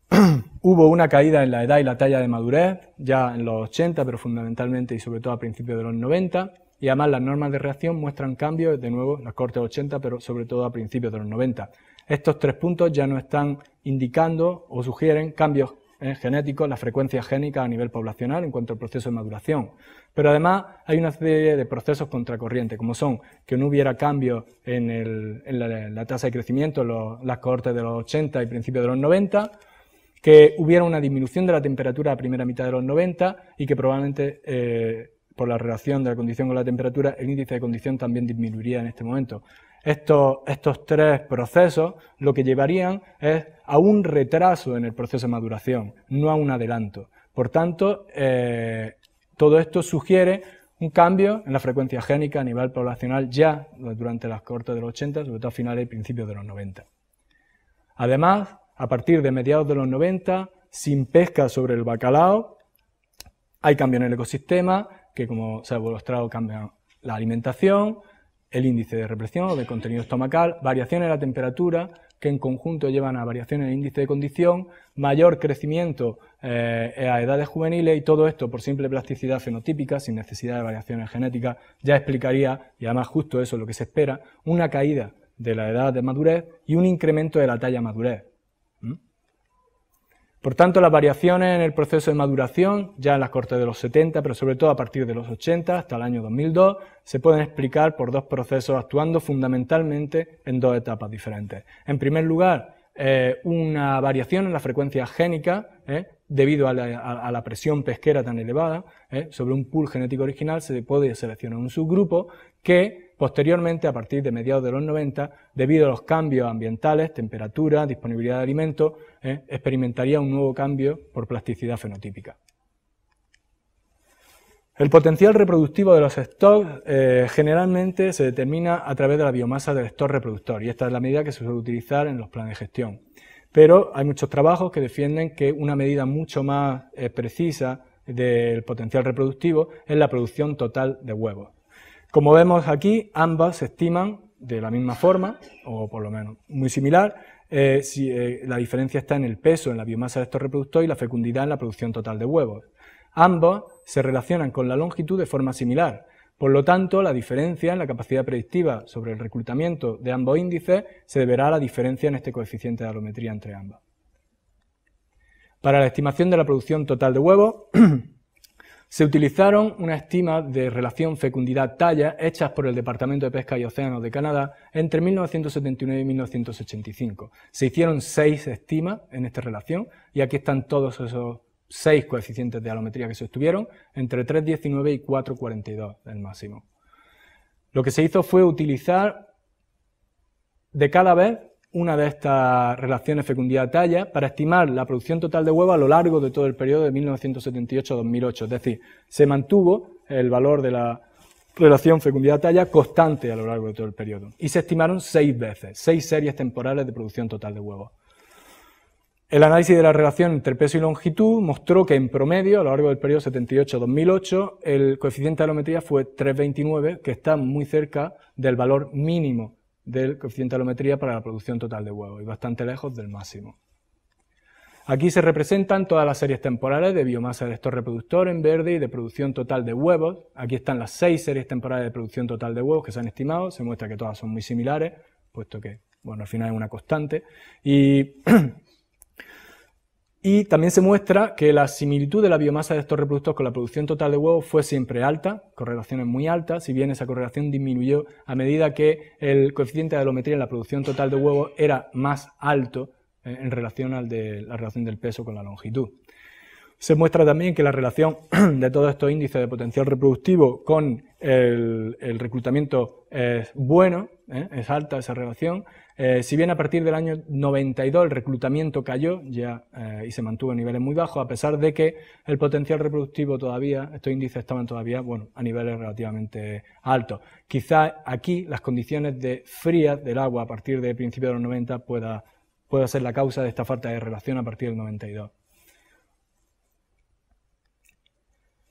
Hubo una caída en la edad y la talla de madurez, ya en los 80, pero fundamentalmente y sobre todo a principios de los 90, y además las normas de reacción muestran cambios, de nuevo, las cortes 80, pero sobre todo a principios de los 90. Estos tres puntos ya no están indicando o sugieren cambios eh, genéticos, la frecuencia génica a nivel poblacional en cuanto al proceso de maduración. Pero además hay una serie de procesos contracorrientes, como son que no hubiera cambios en, la, tasa de crecimiento en las cortes de los 80 y principios de los 90, que hubiera una disminución de la temperatura a primera mitad de los 90 y que probablemente eh, por la relación de la condición con la temperatura, el índice de condición también disminuiría en este momento. Estos, tres procesos lo que llevarían es a un retraso en el proceso de maduración, no a un adelanto. Por tanto, eh, todo esto sugiere un cambio en la frecuencia génica a nivel poblacional ya durante las cortes de los 80, sobre todo a finales y principios de los 90. Además, a partir de mediados de los 90, sin pesca sobre el bacalao, hay cambio en el ecosistema, que como se ha demostrado cambian la alimentación, el índice de represión o de contenido estomacal, variaciones en la temperatura, que en conjunto llevan a variaciones en el índice de condición, mayor crecimiento eh, a edades juveniles y todo esto por simple plasticidad fenotípica, sin necesidad de variaciones genéticas, ya explicaría, y además justo eso es lo que se espera, una caída de la edad de madurez y un incremento de la talla madurez. Por tanto, las variaciones en el proceso de maduración, ya en las cortes de los 70, pero sobre todo a partir de los 80 hasta el año 2002, se pueden explicar por dos procesos actuando fundamentalmente en dos etapas diferentes. En primer lugar, eh, una variación en la frecuencia génica eh, debido a la, presión pesquera tan elevada eh, sobre un pool genético original se puede seleccionar un subgrupo que posteriormente a partir de mediados de los 90 debido a los cambios ambientales, temperatura, disponibilidad de alimentos ¿eh? experimentaría un nuevo cambio por plasticidad fenotípica. El potencial reproductivo de los stocks eh, generalmente se determina a través de la biomasa del stock reproductor y esta es la medida que se suele utilizar en los planes de gestión. Pero hay muchos trabajos que defienden que una medida mucho más eh, precisa del potencial reproductivo es la producción total de huevos. Como vemos aquí, ambas se estiman de la misma forma, o por lo menos muy similar, eh, eh, la diferencia está en el peso, en la biomasa de estos reproductores y la fecundidad en la producción total de huevos. Ambos se relacionan con la longitud de forma similar. Por lo tanto, la diferencia en la capacidad predictiva sobre el reclutamiento de ambos índices se deberá a la diferencia en este coeficiente de alometría entre ambos. Para la estimación de la producción total de huevos, Se utilizaron una estima de relación fecundidad-talla hechas por el Departamento de Pesca y Océanos de Canadá entre 1979 y 1985. Se hicieron seis estimas en esta relación y aquí están todos esos seis coeficientes de alometría que se obtuvieron entre 3,19 y 4,42 el máximo. Lo que se hizo fue utilizar de cada vez una de estas relaciones fecundidad-talla para estimar la producción total de huevos a lo largo de todo el periodo de 1978 2008. Es decir, se mantuvo el valor de la relación fecundidad-talla constante a lo largo de todo el periodo. Y se estimaron seis veces, seis series temporales de producción total de huevos. El análisis de la relación entre peso y longitud mostró que en promedio, a lo largo del periodo 78-2008, el coeficiente de alometría fue 3,29, que está muy cerca del valor mínimo del coeficiente de alometría para la producción total de huevos, y bastante lejos del máximo. Aquí se representan todas las series temporales de biomasa de estos reproductor en verde y de producción total de huevos. Aquí están las seis series temporales de producción total de huevos que se han estimado, se muestra que todas son muy similares, puesto que, bueno, al final es una constante. Y Y también se muestra que la similitud de la biomasa de estos reproductores con la producción total de huevos fue siempre alta, correlaciones muy altas, si bien esa correlación disminuyó a medida que el coeficiente de alometría en la producción total de huevos era más alto eh, en relación al de la relación del peso con la longitud. Se muestra también que la relación de todos estos índices de potencial reproductivo con el, reclutamiento es bueno, ¿eh? es alta esa relación. Eh, si bien a partir del año 92 el reclutamiento cayó ya eh, y se mantuvo a niveles muy bajos, a pesar de que el potencial reproductivo todavía, estos índices estaban todavía bueno, a niveles relativamente altos. Quizá aquí las condiciones de frías del agua a partir de principio de los 90 pueda, pueda ser la causa de esta falta de relación a partir del 92.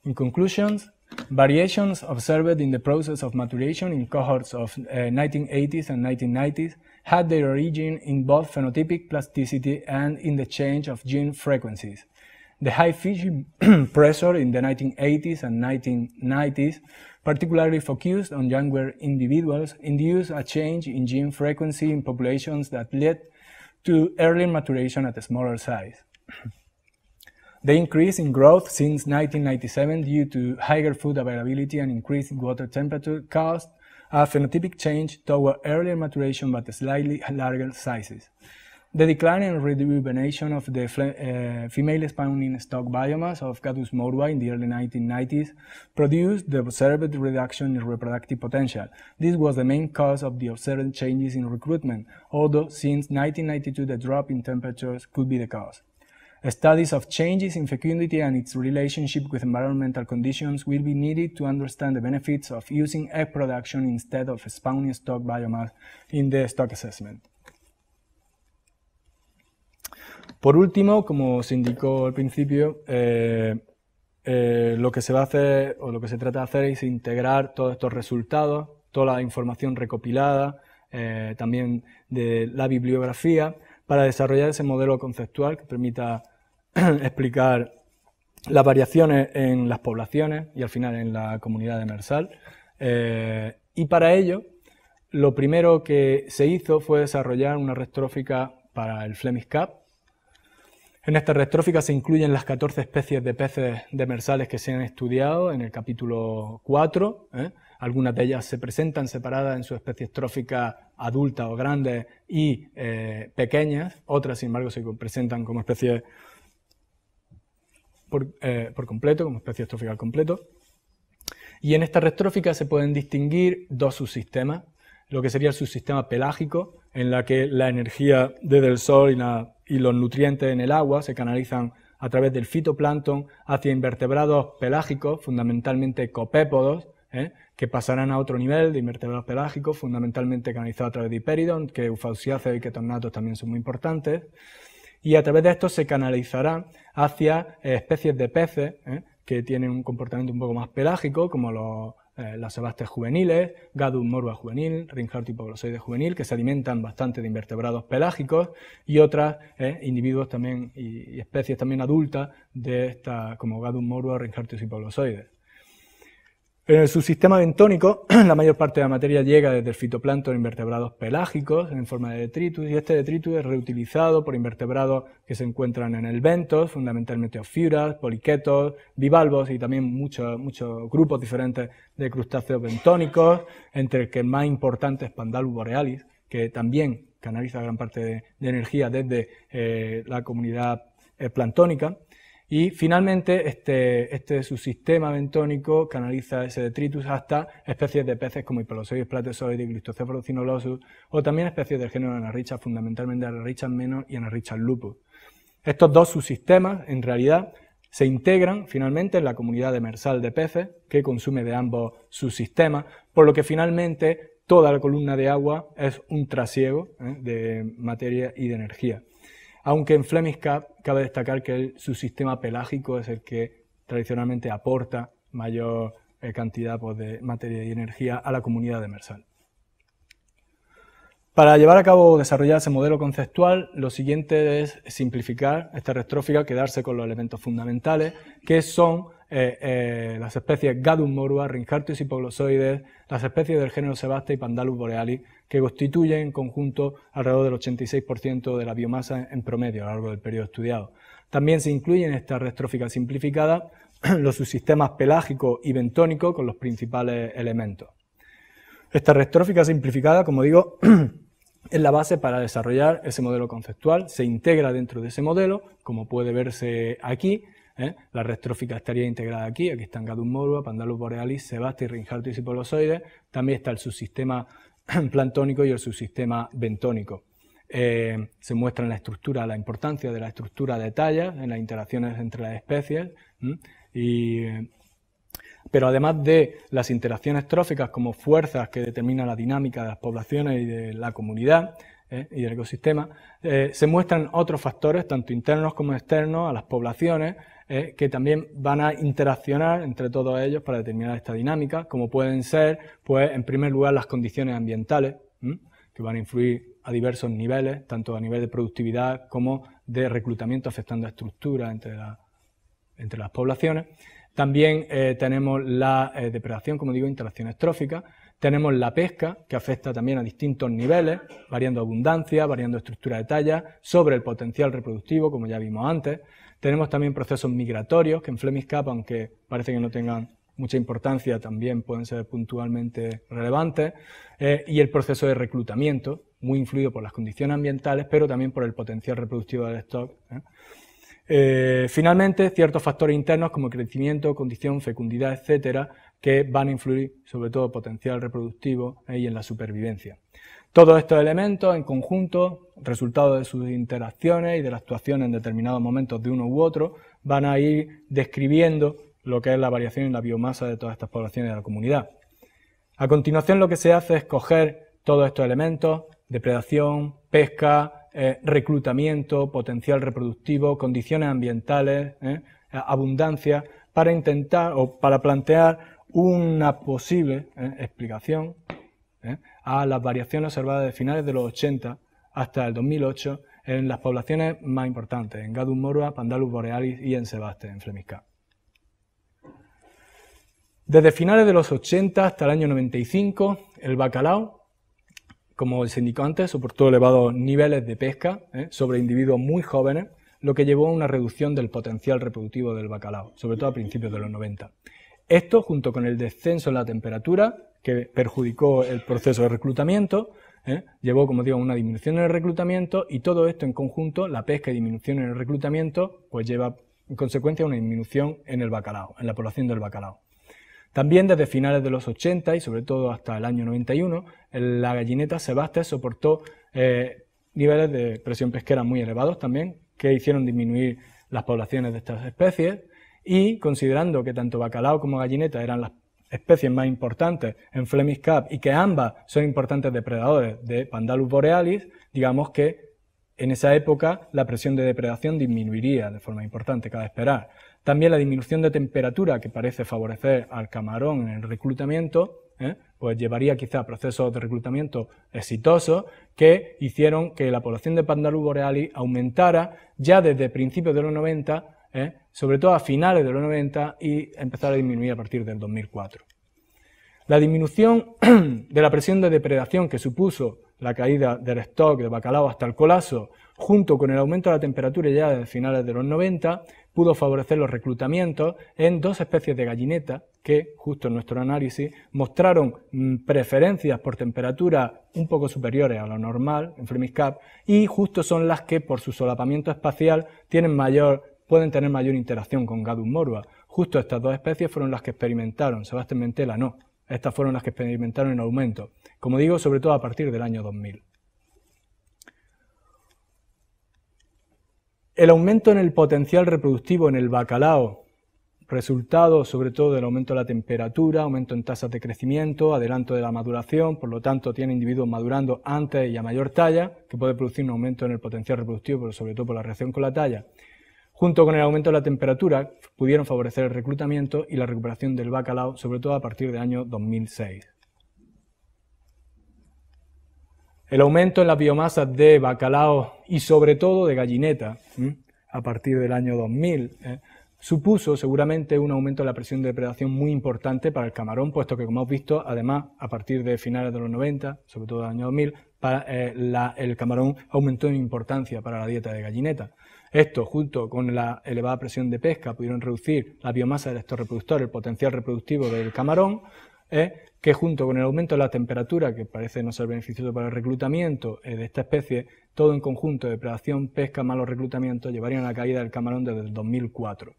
In conclusion, variations observed in the process of maturation in cohorts of uh, 1980s and 1990s had their origin in both phenotypic plasticity and in the change of gene frequencies. The high fishing pressure in the 1980s and 1990s, particularly focused on younger individuals, induced a change in gene frequency in populations that led to early maturation at a smaller size. The increase in growth since 1997 due to higher food availability and increased water temperature caused a phenotypic change toward earlier maturation but slightly larger sizes. The decline and rejuvenation of the uh, female spawning stock biomass of Cadus morua in the early 1990s produced the observed reduction in reproductive potential. This was the main cause of the observed changes in recruitment, although since 1992 the drop in temperatures could be the cause. Studies of changes in fecundity and its relationship with environmental conditions will be needed to understand the benefits of using egg production instead of spawning stock biomass in the stock assessment. Por último, como se indicó al principio, eh, eh, lo que se va a hacer o lo que se trata de hacer es integrar todos estos resultados, toda la información recopilada, eh, también de la bibliografía, para desarrollar ese modelo conceptual que permita explicar las variaciones en las poblaciones y al final en la comunidad de Mersal. Eh, y para ello, lo primero que se hizo fue desarrollar una red para el Flemish Cap En esta red se incluyen las 14 especies de peces demersales que se han estudiado en el capítulo 4. ¿eh? Algunas de ellas se presentan separadas en sus especies tróficas adultas o grandes y eh, pequeñas, otras sin embargo se presentan como especies eh, por, completo, como especie estrófica al completo. Y en esta red se pueden distinguir dos subsistemas, lo que sería el subsistema pelágico, en la que la energía desde el sol y, los nutrientes en el agua se canalizan a través del fitoplancton hacia invertebrados pelágicos, fundamentalmente copépodos, ¿eh? que pasarán a otro nivel de invertebrados pelágicos, fundamentalmente canalizados a través de hiperidon, que eufausiáceos y ketornatos también son muy importantes y a través de esto se canalizará hacia eh, especies de peces ¿eh? que tienen un comportamiento un poco más pelágico, como los, eh, las sebastes juveniles, Gadus morba juvenil, y poblosoides juvenil, que se alimentan bastante de invertebrados pelágicos y otras individuos también y, especies también adultas de esta, como Gadus morba, ringhartus y poblosoides. En el subsistema bentónico, la mayor parte de la materia llega desde el fitoplancton invertebrados pelágicos en forma de detritus, y este detritus es reutilizado por invertebrados que se encuentran en el bentos, fundamentalmente ofiuras, poliquetos, bivalvos y también muchos, muchos grupos diferentes de crustáceos bentónicos, entre el que el más importante es Pandalus borealis, que también canaliza gran parte de, energía desde eh, la comunidad eh, planctónica. Y finalmente, este, este, subsistema bentónico canaliza ese detritus hasta especies de peces como Hipelosoides platesoides, Glystocephalus cinolosus, o también especies del género Anarricha, fundamentalmente Anarricha menos y Anarricha lupus. Estos dos subsistemas, en realidad, se integran finalmente en la comunidad demersal de peces, que consume de ambos subsistemas, por lo que finalmente toda la columna de agua es un trasiego ¿eh? de materia y de energía. Aunque en Flemish Cap cabe destacar que su sistema pelágico es el que tradicionalmente aporta mayor eh, cantidad pues, de materia y energía a la comunidad demersal. Para llevar a cabo o desarrollar ese modelo conceptual, lo siguiente es simplificar esta restrófica quedarse con los elementos fundamentales, que son eh, eh, las especies Gadum morua, Rincartus Poglosoides, las especies del género Sebaste y Pandalus borealis, que constituyen en conjunto alrededor del 86% de la biomasa en promedio a lo largo del periodo estudiado. También se incluyen en esta restrófica simplificada los subsistemas pelágico y bentónico con los principales elementos. Esta restrófica simplificada, como digo, es la base para desarrollar ese modelo conceptual, se integra dentro de ese modelo, como puede verse aquí, ¿eh? la restrófica estaría integrada aquí, aquí están Gadum morua, Pandalus borealis, Sebasti, Rinjaltis y Polozoides, también está el subsistema plantónico y el subsistema bentónico. Eh, se muestra en la estructura, la importancia de la estructura de tallas, en las interacciones entre las especies, y, eh, pero además de las interacciones tróficas como fuerzas que determinan la dinámica de las poblaciones y de la comunidad ¿eh? y del ecosistema, se muestran otros factores, tanto internos como externos, a las poblaciones, que también van a interaccionar entre todos ellos para determinar esta dinámica, como pueden ser, pues, en primer lugar, las condiciones ambientales, que van a influir a diversos niveles, tanto a nivel de productividad como de reclutamiento, afectando a estructuras entre, las poblaciones. También eh, tenemos la eh, depredación, como digo, interacciones tróficas. Tenemos la pesca, que afecta también a distintos niveles, variando abundancia, variando estructura de talla, sobre el potencial reproductivo, como ya vimos antes. Tenemos también procesos migratorios, que en Flemish Cap, aunque parece que no tengan mucha importancia, también pueden ser puntualmente relevantes, eh, y el proceso de reclutamiento, muy influido por las condiciones ambientales, pero también por el potencial reproductivo del stock. ¿eh? Eh, finalmente, ciertos factores internos como crecimiento, condición, fecundidad, etcétera, que van a influir sobre todo potencial reproductivo y en la supervivencia. Todos estos elementos en conjunto, resultado de sus interacciones y de la actuación en determinados momentos de uno u otro, van a ir describiendo lo que es la variación en la biomasa de todas estas poblaciones de la comunidad. A continuación lo que se hace es coger todos estos elementos, depredación, pesca, eh, reclutamiento, potencial reproductivo, condiciones ambientales, eh, abundancia, para intentar o para plantear una posible eh, explicación ¿eh? a las variaciones observadas de finales de los 80 hasta el 2008 en las poblaciones más importantes, en Gadus Morua, Pandalus Borealis y en Sebaste, en Flemisca. Desde finales de los 80 hasta el año 95, el bacalao, como se indicó antes, soportó elevados niveles de pesca ¿eh? sobre individuos muy jóvenes, lo que llevó a una reducción del potencial reproductivo del bacalao, sobre todo a principios de los 90. Esto, junto con el descenso en la temperatura, que perjudicó el proceso de reclutamiento, ¿eh? llevó, como digo, a una disminución en el reclutamiento y todo esto en conjunto, la pesca y disminución en el reclutamiento, pues lleva en consecuencia a una disminución en el bacalao, en la población del bacalao. También desde finales de los 80 y sobre todo hasta el año 91, la gallineta sebaste soportó eh, niveles de presión pesquera muy elevados también, que hicieron disminuir las poblaciones de estas especies y considerando que tanto bacalao como gallineta eran las especies más importantes en Flemish Cap y que ambas son importantes depredadores de Pandalus borealis, digamos que en esa época la presión de depredación disminuiría de forma importante, cabe esperar. También la disminución de temperatura que parece favorecer al camarón en el reclutamiento, ¿eh? pues llevaría quizá a procesos de reclutamiento exitosos que hicieron que la población de Pandalus borealis aumentara ya desde principios de los 90 ¿eh? sobre todo a finales de los 90 y empezar a disminuir a partir del 2004. La disminución de la presión de depredación que supuso la caída del stock de bacalao hasta el colapso, junto con el aumento de la temperatura ya de finales de los 90, pudo favorecer los reclutamientos en dos especies de gallineta que, justo en nuestro análisis, mostraron mm, preferencias por temperatura un poco superiores a lo normal en Fremiscap y justo son las que, por su solapamiento espacial, tienen mayor pueden tener mayor interacción con Gadus morua. Justo estas dos especies fueron las que experimentaron, Sebastián Mentela no. Estas fueron las que experimentaron en aumento, como digo, sobre todo a partir del año 2000. El aumento en el potencial reproductivo en el bacalao, resultado sobre todo del aumento de la temperatura, aumento en tasas de crecimiento, adelanto de la maduración, por lo tanto tiene individuos madurando antes y a mayor talla, que puede producir un aumento en el potencial reproductivo, pero sobre todo por la reacción con la talla junto con el aumento de la temperatura, pudieron favorecer el reclutamiento y la recuperación del bacalao, sobre todo a partir del año 2006. El aumento en la biomasa de bacalao y sobre todo de gallineta, a partir del año 2000, ¿eh? supuso seguramente un aumento de la presión de depredación muy importante para el camarón, puesto que, como hemos visto, además, a partir de finales de los 90, sobre todo del año 2000, eh, el camarón aumentó en importancia para la dieta de gallineta. Esto, junto con la elevada presión de pesca, pudieron reducir la biomasa del reproductor, el potencial reproductivo del camarón, ¿eh? que junto con el aumento de la temperatura, que parece no ser beneficioso para el reclutamiento eh, de esta especie, todo en conjunto, de predación, pesca, malo reclutamiento, llevarían a la caída del camarón desde el 2004.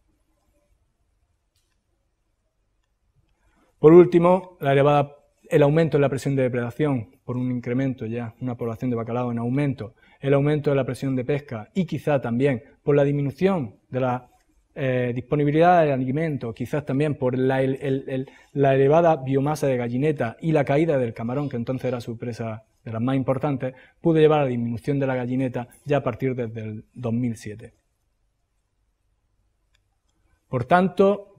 Por último, la elevada el aumento de la presión de depredación por un incremento ya, una población de bacalao en aumento, el aumento de la presión de pesca y quizá también por la disminución de la eh, disponibilidad de alimentos, quizás también por la, la, elevada biomasa de gallineta y la caída del camarón, que entonces era su presa de las más importantes, pudo llevar a la disminución de la gallineta ya a partir desde el 2007. Por tanto,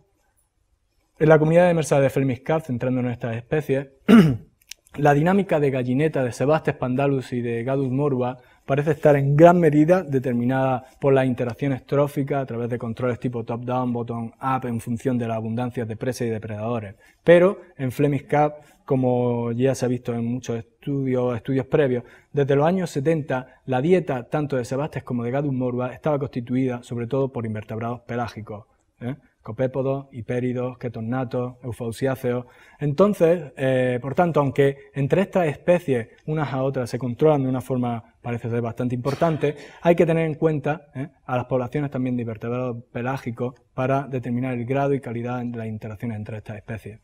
en la comunidad de Flemish Cap, centrándonos en estas especies, la dinámica de gallineta de Sebastes pandalus y de Gadus morba parece estar en gran medida determinada por las interacciones tróficas a través de controles tipo top-down, bottom-up en función de la abundancia de presas y depredadores. Pero en Flemish Cap, como ya se ha visto en muchos estudios, estudios previos, desde los años 70 la dieta tanto de Sebastes como de Gadus morba estaba constituida sobre todo por invertebrados pelágicos. ¿eh? copépodos, hipéridos, ketornatos, eufausiáceos. Entonces, eh, por tanto, aunque entre estas especies unas a otras se controlan de una forma, parece ser bastante importante, hay que tener en cuenta eh, a las poblaciones también de invertebrados pelágicos para determinar el grado y calidad de las interacciones entre estas especies.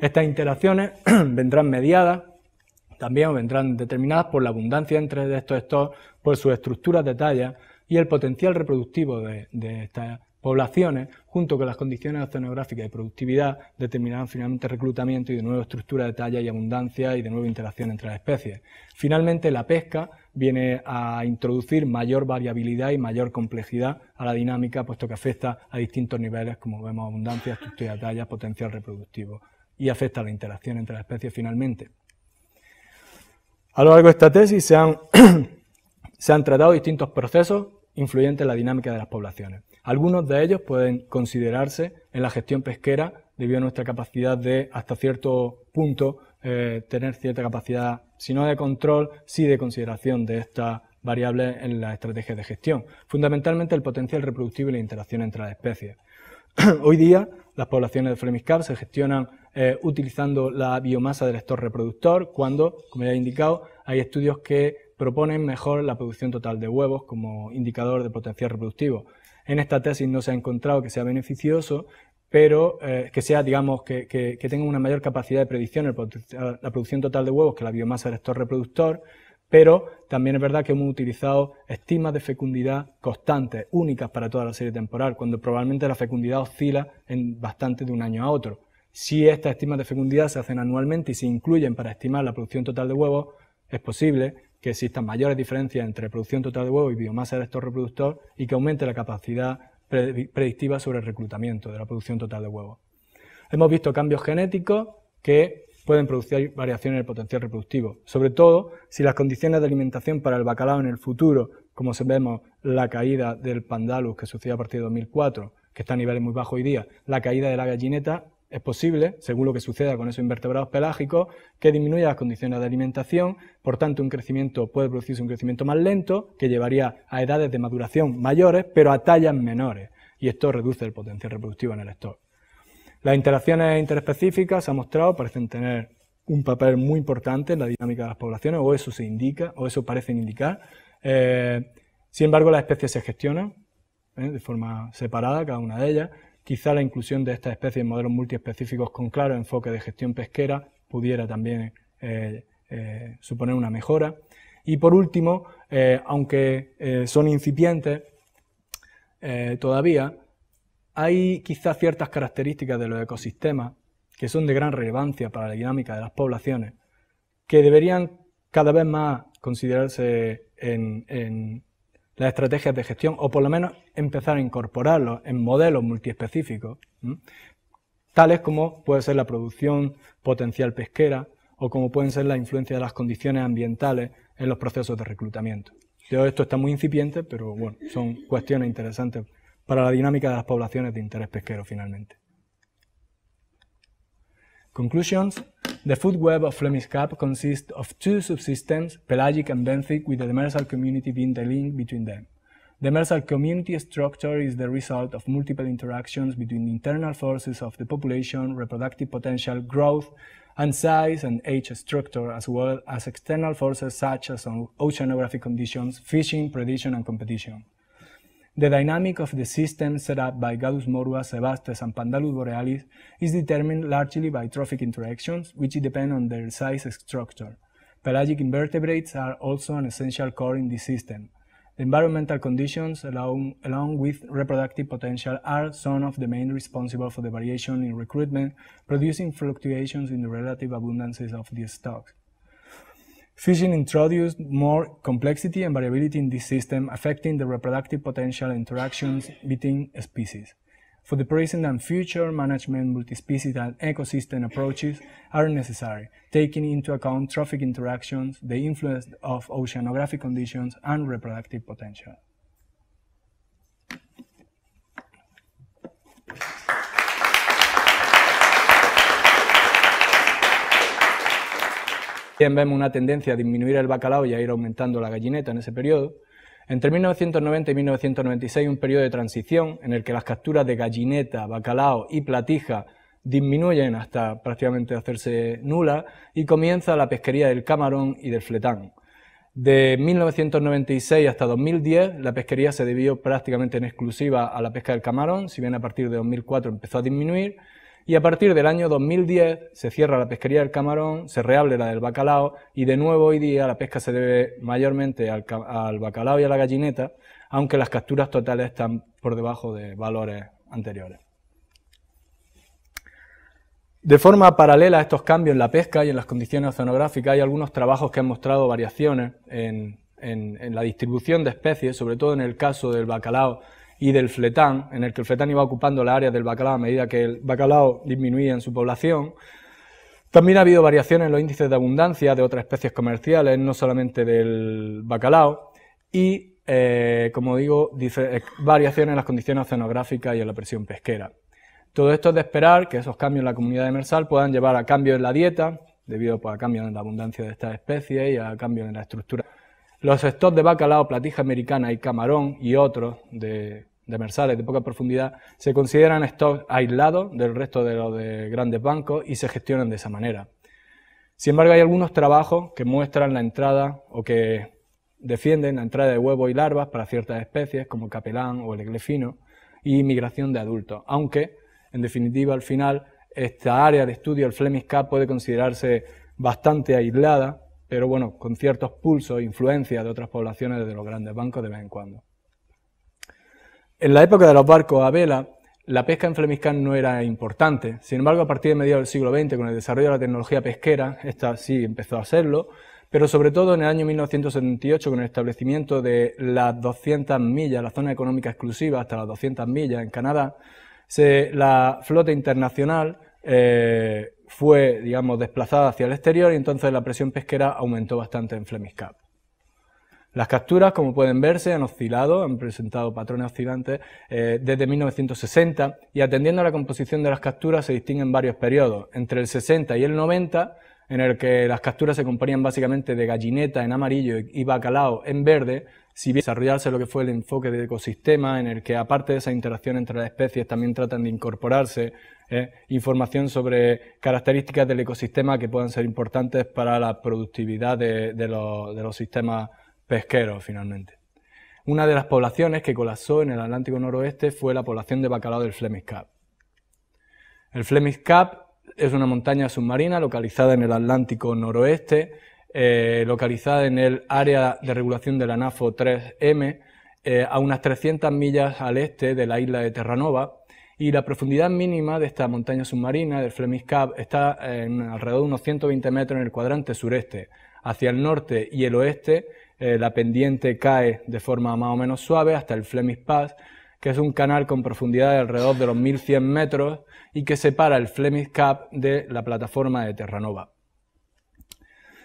Estas interacciones vendrán mediadas también vendrán determinadas por la abundancia entre estos estos, por sus estructuras de talla y el potencial reproductivo de, estas especies poblaciones, junto con las condiciones oceanográficas y productividad, determinan finalmente reclutamiento y de nuevo estructura de talla y abundancia y de nuevo interacción entre las especies. Finalmente, la pesca viene a introducir mayor variabilidad y mayor complejidad a la dinámica, puesto que afecta a distintos niveles, como vemos, abundancia, estructura de talla, potencial reproductivo, y afecta a la interacción entre las especies finalmente. A lo largo de esta tesis se se han tratado distintos procesos influyentes en la dinámica de las poblaciones. Algunos de ellos pueden considerarse en la gestión pesquera debido a nuestra capacidad de, hasta cierto punto, eh, tener cierta capacidad, si no de control, sí de consideración de estas variables en las estrategias de gestión, fundamentalmente el potencial reproductivo y la interacción entre las especies. Hoy día, las poblaciones de Flemiscar se gestionan eh, utilizando la biomasa del estor reproductor, cuando, como ya he indicado, hay estudios que proponen mejor la producción total de huevos como indicador de potencial reproductivo en esta tesis no se ha encontrado que sea beneficioso, pero eh, que sea, digamos, que, tenga una mayor capacidad de predicción la producción total de huevos que la biomasa del sector reproductor, pero también es verdad que hemos utilizado estimas de fecundidad constantes, únicas para toda la serie temporal, cuando probablemente la fecundidad oscila en bastante de un año a otro. Si estas estimas de fecundidad se hacen anualmente y se incluyen para estimar la producción total de huevos, es posible que existan mayores diferencias entre producción total de huevo y biomasa de estos reproductor y que aumente la capacidad predictiva sobre el reclutamiento de la producción total de huevos. Hemos visto cambios genéticos que pueden producir variaciones en el potencial reproductivo, sobre todo si las condiciones de alimentación para el bacalao en el futuro, como vemos la caída del pandalus que sucedió a partir de 2004, que está a niveles muy bajos hoy día, la caída de la gallineta es posible, según lo que suceda con esos invertebrados pelágicos, que disminuya las condiciones de alimentación, por tanto un crecimiento puede producirse un crecimiento más lento, que llevaría a edades de maduración mayores, pero a tallas menores, y esto reduce el potencial reproductivo en el stock. Las interacciones interespecíficas, se ha mostrado, parecen tener un papel muy importante en la dinámica de las poblaciones, o eso se indica, o eso parecen indicar. Eh, sin embargo, las especies se gestionan ¿eh? de forma separada, cada una de ellas, Quizá la inclusión de estas especies en modelos multiespecíficos con claro enfoque de gestión pesquera pudiera también eh, eh, suponer una mejora. Y por último, eh, aunque son incipientes todavía, hay quizá ciertas características de los ecosistemas que son de gran relevancia para la dinámica de las poblaciones, que deberían cada vez más considerarse en las estrategias de gestión, o por lo menos empezar a incorporarlos en modelos multiespecíficos, tales como puede ser la producción potencial pesquera o como pueden ser la influencia de las condiciones ambientales en los procesos de reclutamiento. Todo esto está muy incipiente, pero bueno, son cuestiones interesantes para la dinámica de las poblaciones de interés pesquero finalmente. Conclusions. The food web of Flemish Gap consists of two subsystems, pelagic and benthic, with the demersal community being the link between them. The demersal community structure is the result of multiple interactions between the internal forces of the population, reproductive potential, growth, and size and age structure, as well as external forces such as oceanographic conditions, fishing, predation, and competition. The dynamic of the system set up by Gallus morua, Sebastes, and Pandalus borealis is determined largely by trophic interactions, which depend on their size structure. Pelagic invertebrates are also an essential core in this system. The environmental conditions, along, along with reproductive potential, are some of the main responsible for the variation in recruitment, producing fluctuations in the relative abundances of these stocks. Fishing introduced more complexity and variability in this system, affecting the reproductive potential interactions between species. For the present and future, management, multispecies, and ecosystem approaches are necessary, taking into account trophic interactions, the influence of oceanographic conditions, and reproductive potential. También vemos una tendencia a disminuir el bacalao y a ir aumentando la gallineta en ese periodo. Entre 1990 y 1996, un periodo de transición en el que las capturas de gallineta, bacalao y platija disminuyen hasta prácticamente hacerse nula y comienza la pesquería del camarón y del fletán. De 1996 hasta 2010 la pesquería se debió prácticamente en exclusiva a la pesca del camarón, si bien a partir de 2004 empezó a disminuir y a partir del año 2010 se cierra la pesquería del camarón, se reable la del bacalao y de nuevo hoy día la pesca se debe mayormente al, bacalao y a la gallineta, aunque las capturas totales están por debajo de valores anteriores. De forma paralela a estos cambios en la pesca y en las condiciones oceanográficas hay algunos trabajos que han mostrado variaciones en la distribución de especies, sobre todo en el caso del bacalao y del fletán, en el que el fletán iba ocupando las áreas del bacalao a medida que el bacalao disminuía en su población. También ha habido variaciones en los índices de abundancia de otras especies comerciales, no solamente del bacalao, y, eh, como digo, eh, variaciones en las condiciones oceanográficas y en la presión pesquera. Todo esto es de esperar que esos cambios en la comunidad demersal puedan llevar a cambios en la dieta, debido pues, a cambios en la abundancia de estas especies y a cambios en la estructura. Los stocks de bacalao, platija americana y camarón y otros de demersales de poca profundidad, se consideran stocks aislados del resto de los grandes bancos y se gestionan de esa manera. Sin embargo, hay algunos trabajos que muestran la entrada o que defienden la entrada de huevos y larvas para ciertas especies, como el capelán o el eglefino, y migración de adultos, aunque, en definitiva, al final, esta área de estudio, el Flemish Cap, puede considerarse bastante aislada, pero bueno, con ciertos pulsos e influencias de otras poblaciones de los grandes bancos de vez en cuando. En la época de los barcos a vela, la pesca en Flemiscán no era importante. Sin embargo, a partir de medio del siglo XX, con el desarrollo de la tecnología pesquera, esta sí empezó a serlo, pero sobre todo en el año 1978, con el establecimiento de las 200 millas, la zona económica exclusiva hasta las 200 millas en Canadá, la flota internacional eh, fue, digamos, desplazada hacia el exterior y entonces la presión pesquera aumentó bastante en Flemiscán. Las capturas, como pueden verse, han oscilado, han presentado patrones oscilantes eh, desde 1960 y atendiendo a la composición de las capturas se distinguen varios periodos, entre el 60 y el 90, en el que las capturas se componían básicamente de gallineta en amarillo y bacalao en verde, si bien desarrollarse lo que fue el enfoque de ecosistema, en el que aparte de esa interacción entre las especies también tratan de incorporarse eh, información sobre características del ecosistema que puedan ser importantes para la productividad de, de los sistemas pesqueros finalmente. Una de las poblaciones que colapsó en el Atlántico Noroeste fue la población de bacalao del Flemish Cap. El Flemish Cap es una montaña submarina localizada en el Atlántico Noroeste, eh, localizada en el área de regulación de la NAFO 3M, eh, a unas 300 millas al este de la isla de Terranova, y la profundidad mínima de esta montaña submarina, del Flemish Cap, está en alrededor de unos 120 metros en el cuadrante sureste. Hacia el norte y el oeste eh, la pendiente cae de forma más o menos suave hasta el Flemish Pass, que es un canal con profundidad de alrededor de los 1100 metros y que separa el Flemish Cap de la plataforma de Terranova.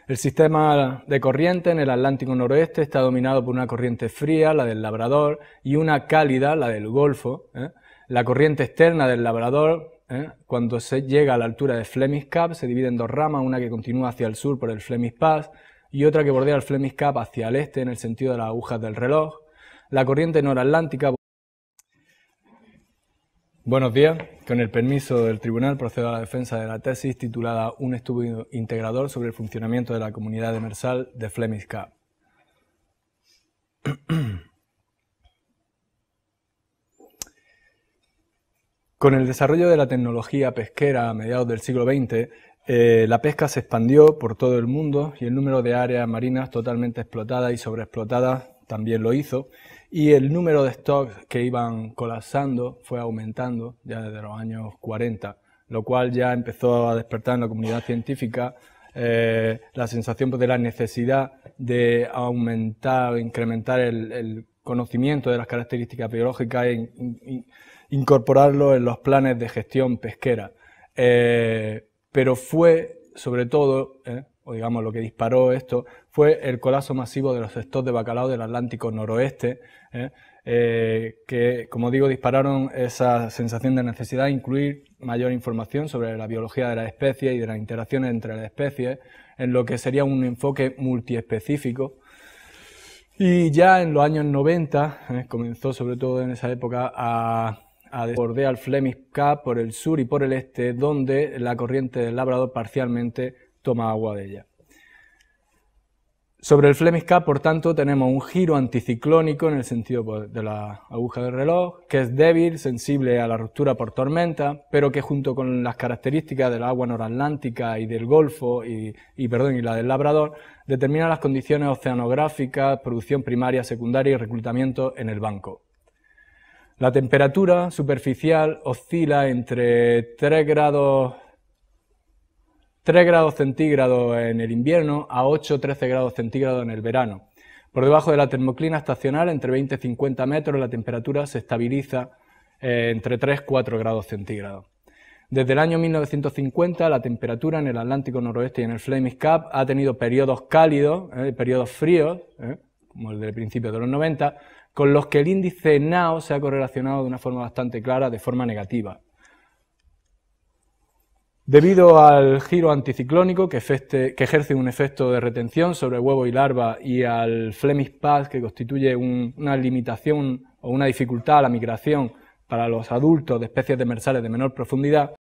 El sistema de corriente en el Atlántico Noroeste está dominado por una corriente fría, la del Labrador, y una cálida, la del Golfo. ¿eh? La corriente externa del Labrador ¿eh? cuando se llega a la altura de Flemish Cap se divide en dos ramas, una que continúa hacia el sur por el Flemish Pass y otra que bordea el Flemish Cap hacia el este en el sentido de las agujas del reloj. La corriente noratlántica. Buenos días. Con el permiso del tribunal procedo a la defensa de la tesis titulada Un estudio integrador sobre el funcionamiento de la comunidad demersal de Flemish Cap. Con el desarrollo de la tecnología pesquera a mediados del siglo XX, eh, la pesca se expandió por todo el mundo y el número de áreas marinas totalmente explotadas y sobreexplotadas también lo hizo. Y el número de stocks que iban colapsando fue aumentando ya desde los años 40, lo cual ya empezó a despertar en la comunidad científica eh, la sensación de la necesidad de aumentar o incrementar el, conocimiento de las características biológicas e incorporarlo en los planes de gestión pesquera. Eh, pero fue sobre todo, eh, o digamos lo que disparó esto, fue el colapso masivo de los stocks de bacalao del Atlántico Noroeste, eh, eh, que, como digo, dispararon esa sensación de necesidad de incluir mayor información sobre la biología de las especies y de las interacciones entre las especies, en lo que sería un enfoque multiespecífico. Y ya en los años 90 comenzó, sobre todo en esa época, a bordea el Flemish Cap por el sur y por el este, donde la corriente del Labrador parcialmente toma agua de ella. Sobre el Flemish Cap, por tanto, tenemos un giro anticiclónico en el sentido pues, de la aguja del reloj, que es débil, sensible a la ruptura por tormenta, pero que junto con las características del agua noratlántica y del Golfo y, y, perdón, y la del Labrador, determina las condiciones oceanográficas, producción primaria, secundaria y reclutamiento en el banco. La temperatura superficial oscila entre 3 grados, centígrados en el invierno a 8-13 grados centígrados en el verano. Por debajo de la termoclina estacional, entre 20 y 50 metros, la temperatura se estabiliza eh, entre 3-4 grados centígrados. Desde el año 1950, la temperatura en el Atlántico Noroeste y en el Flemish Cap ha tenido periodos cálidos, eh, periodos fríos, eh, como el del principio de los 90, con los que el índice NAO se ha correlacionado de una forma bastante clara, de forma negativa. Debido al giro anticiclónico que, ejerce un efecto de retención sobre huevo y larva y al Flemish Pass que constituye una limitación o una dificultad a la migración para los adultos de especies demersales de menor profundidad,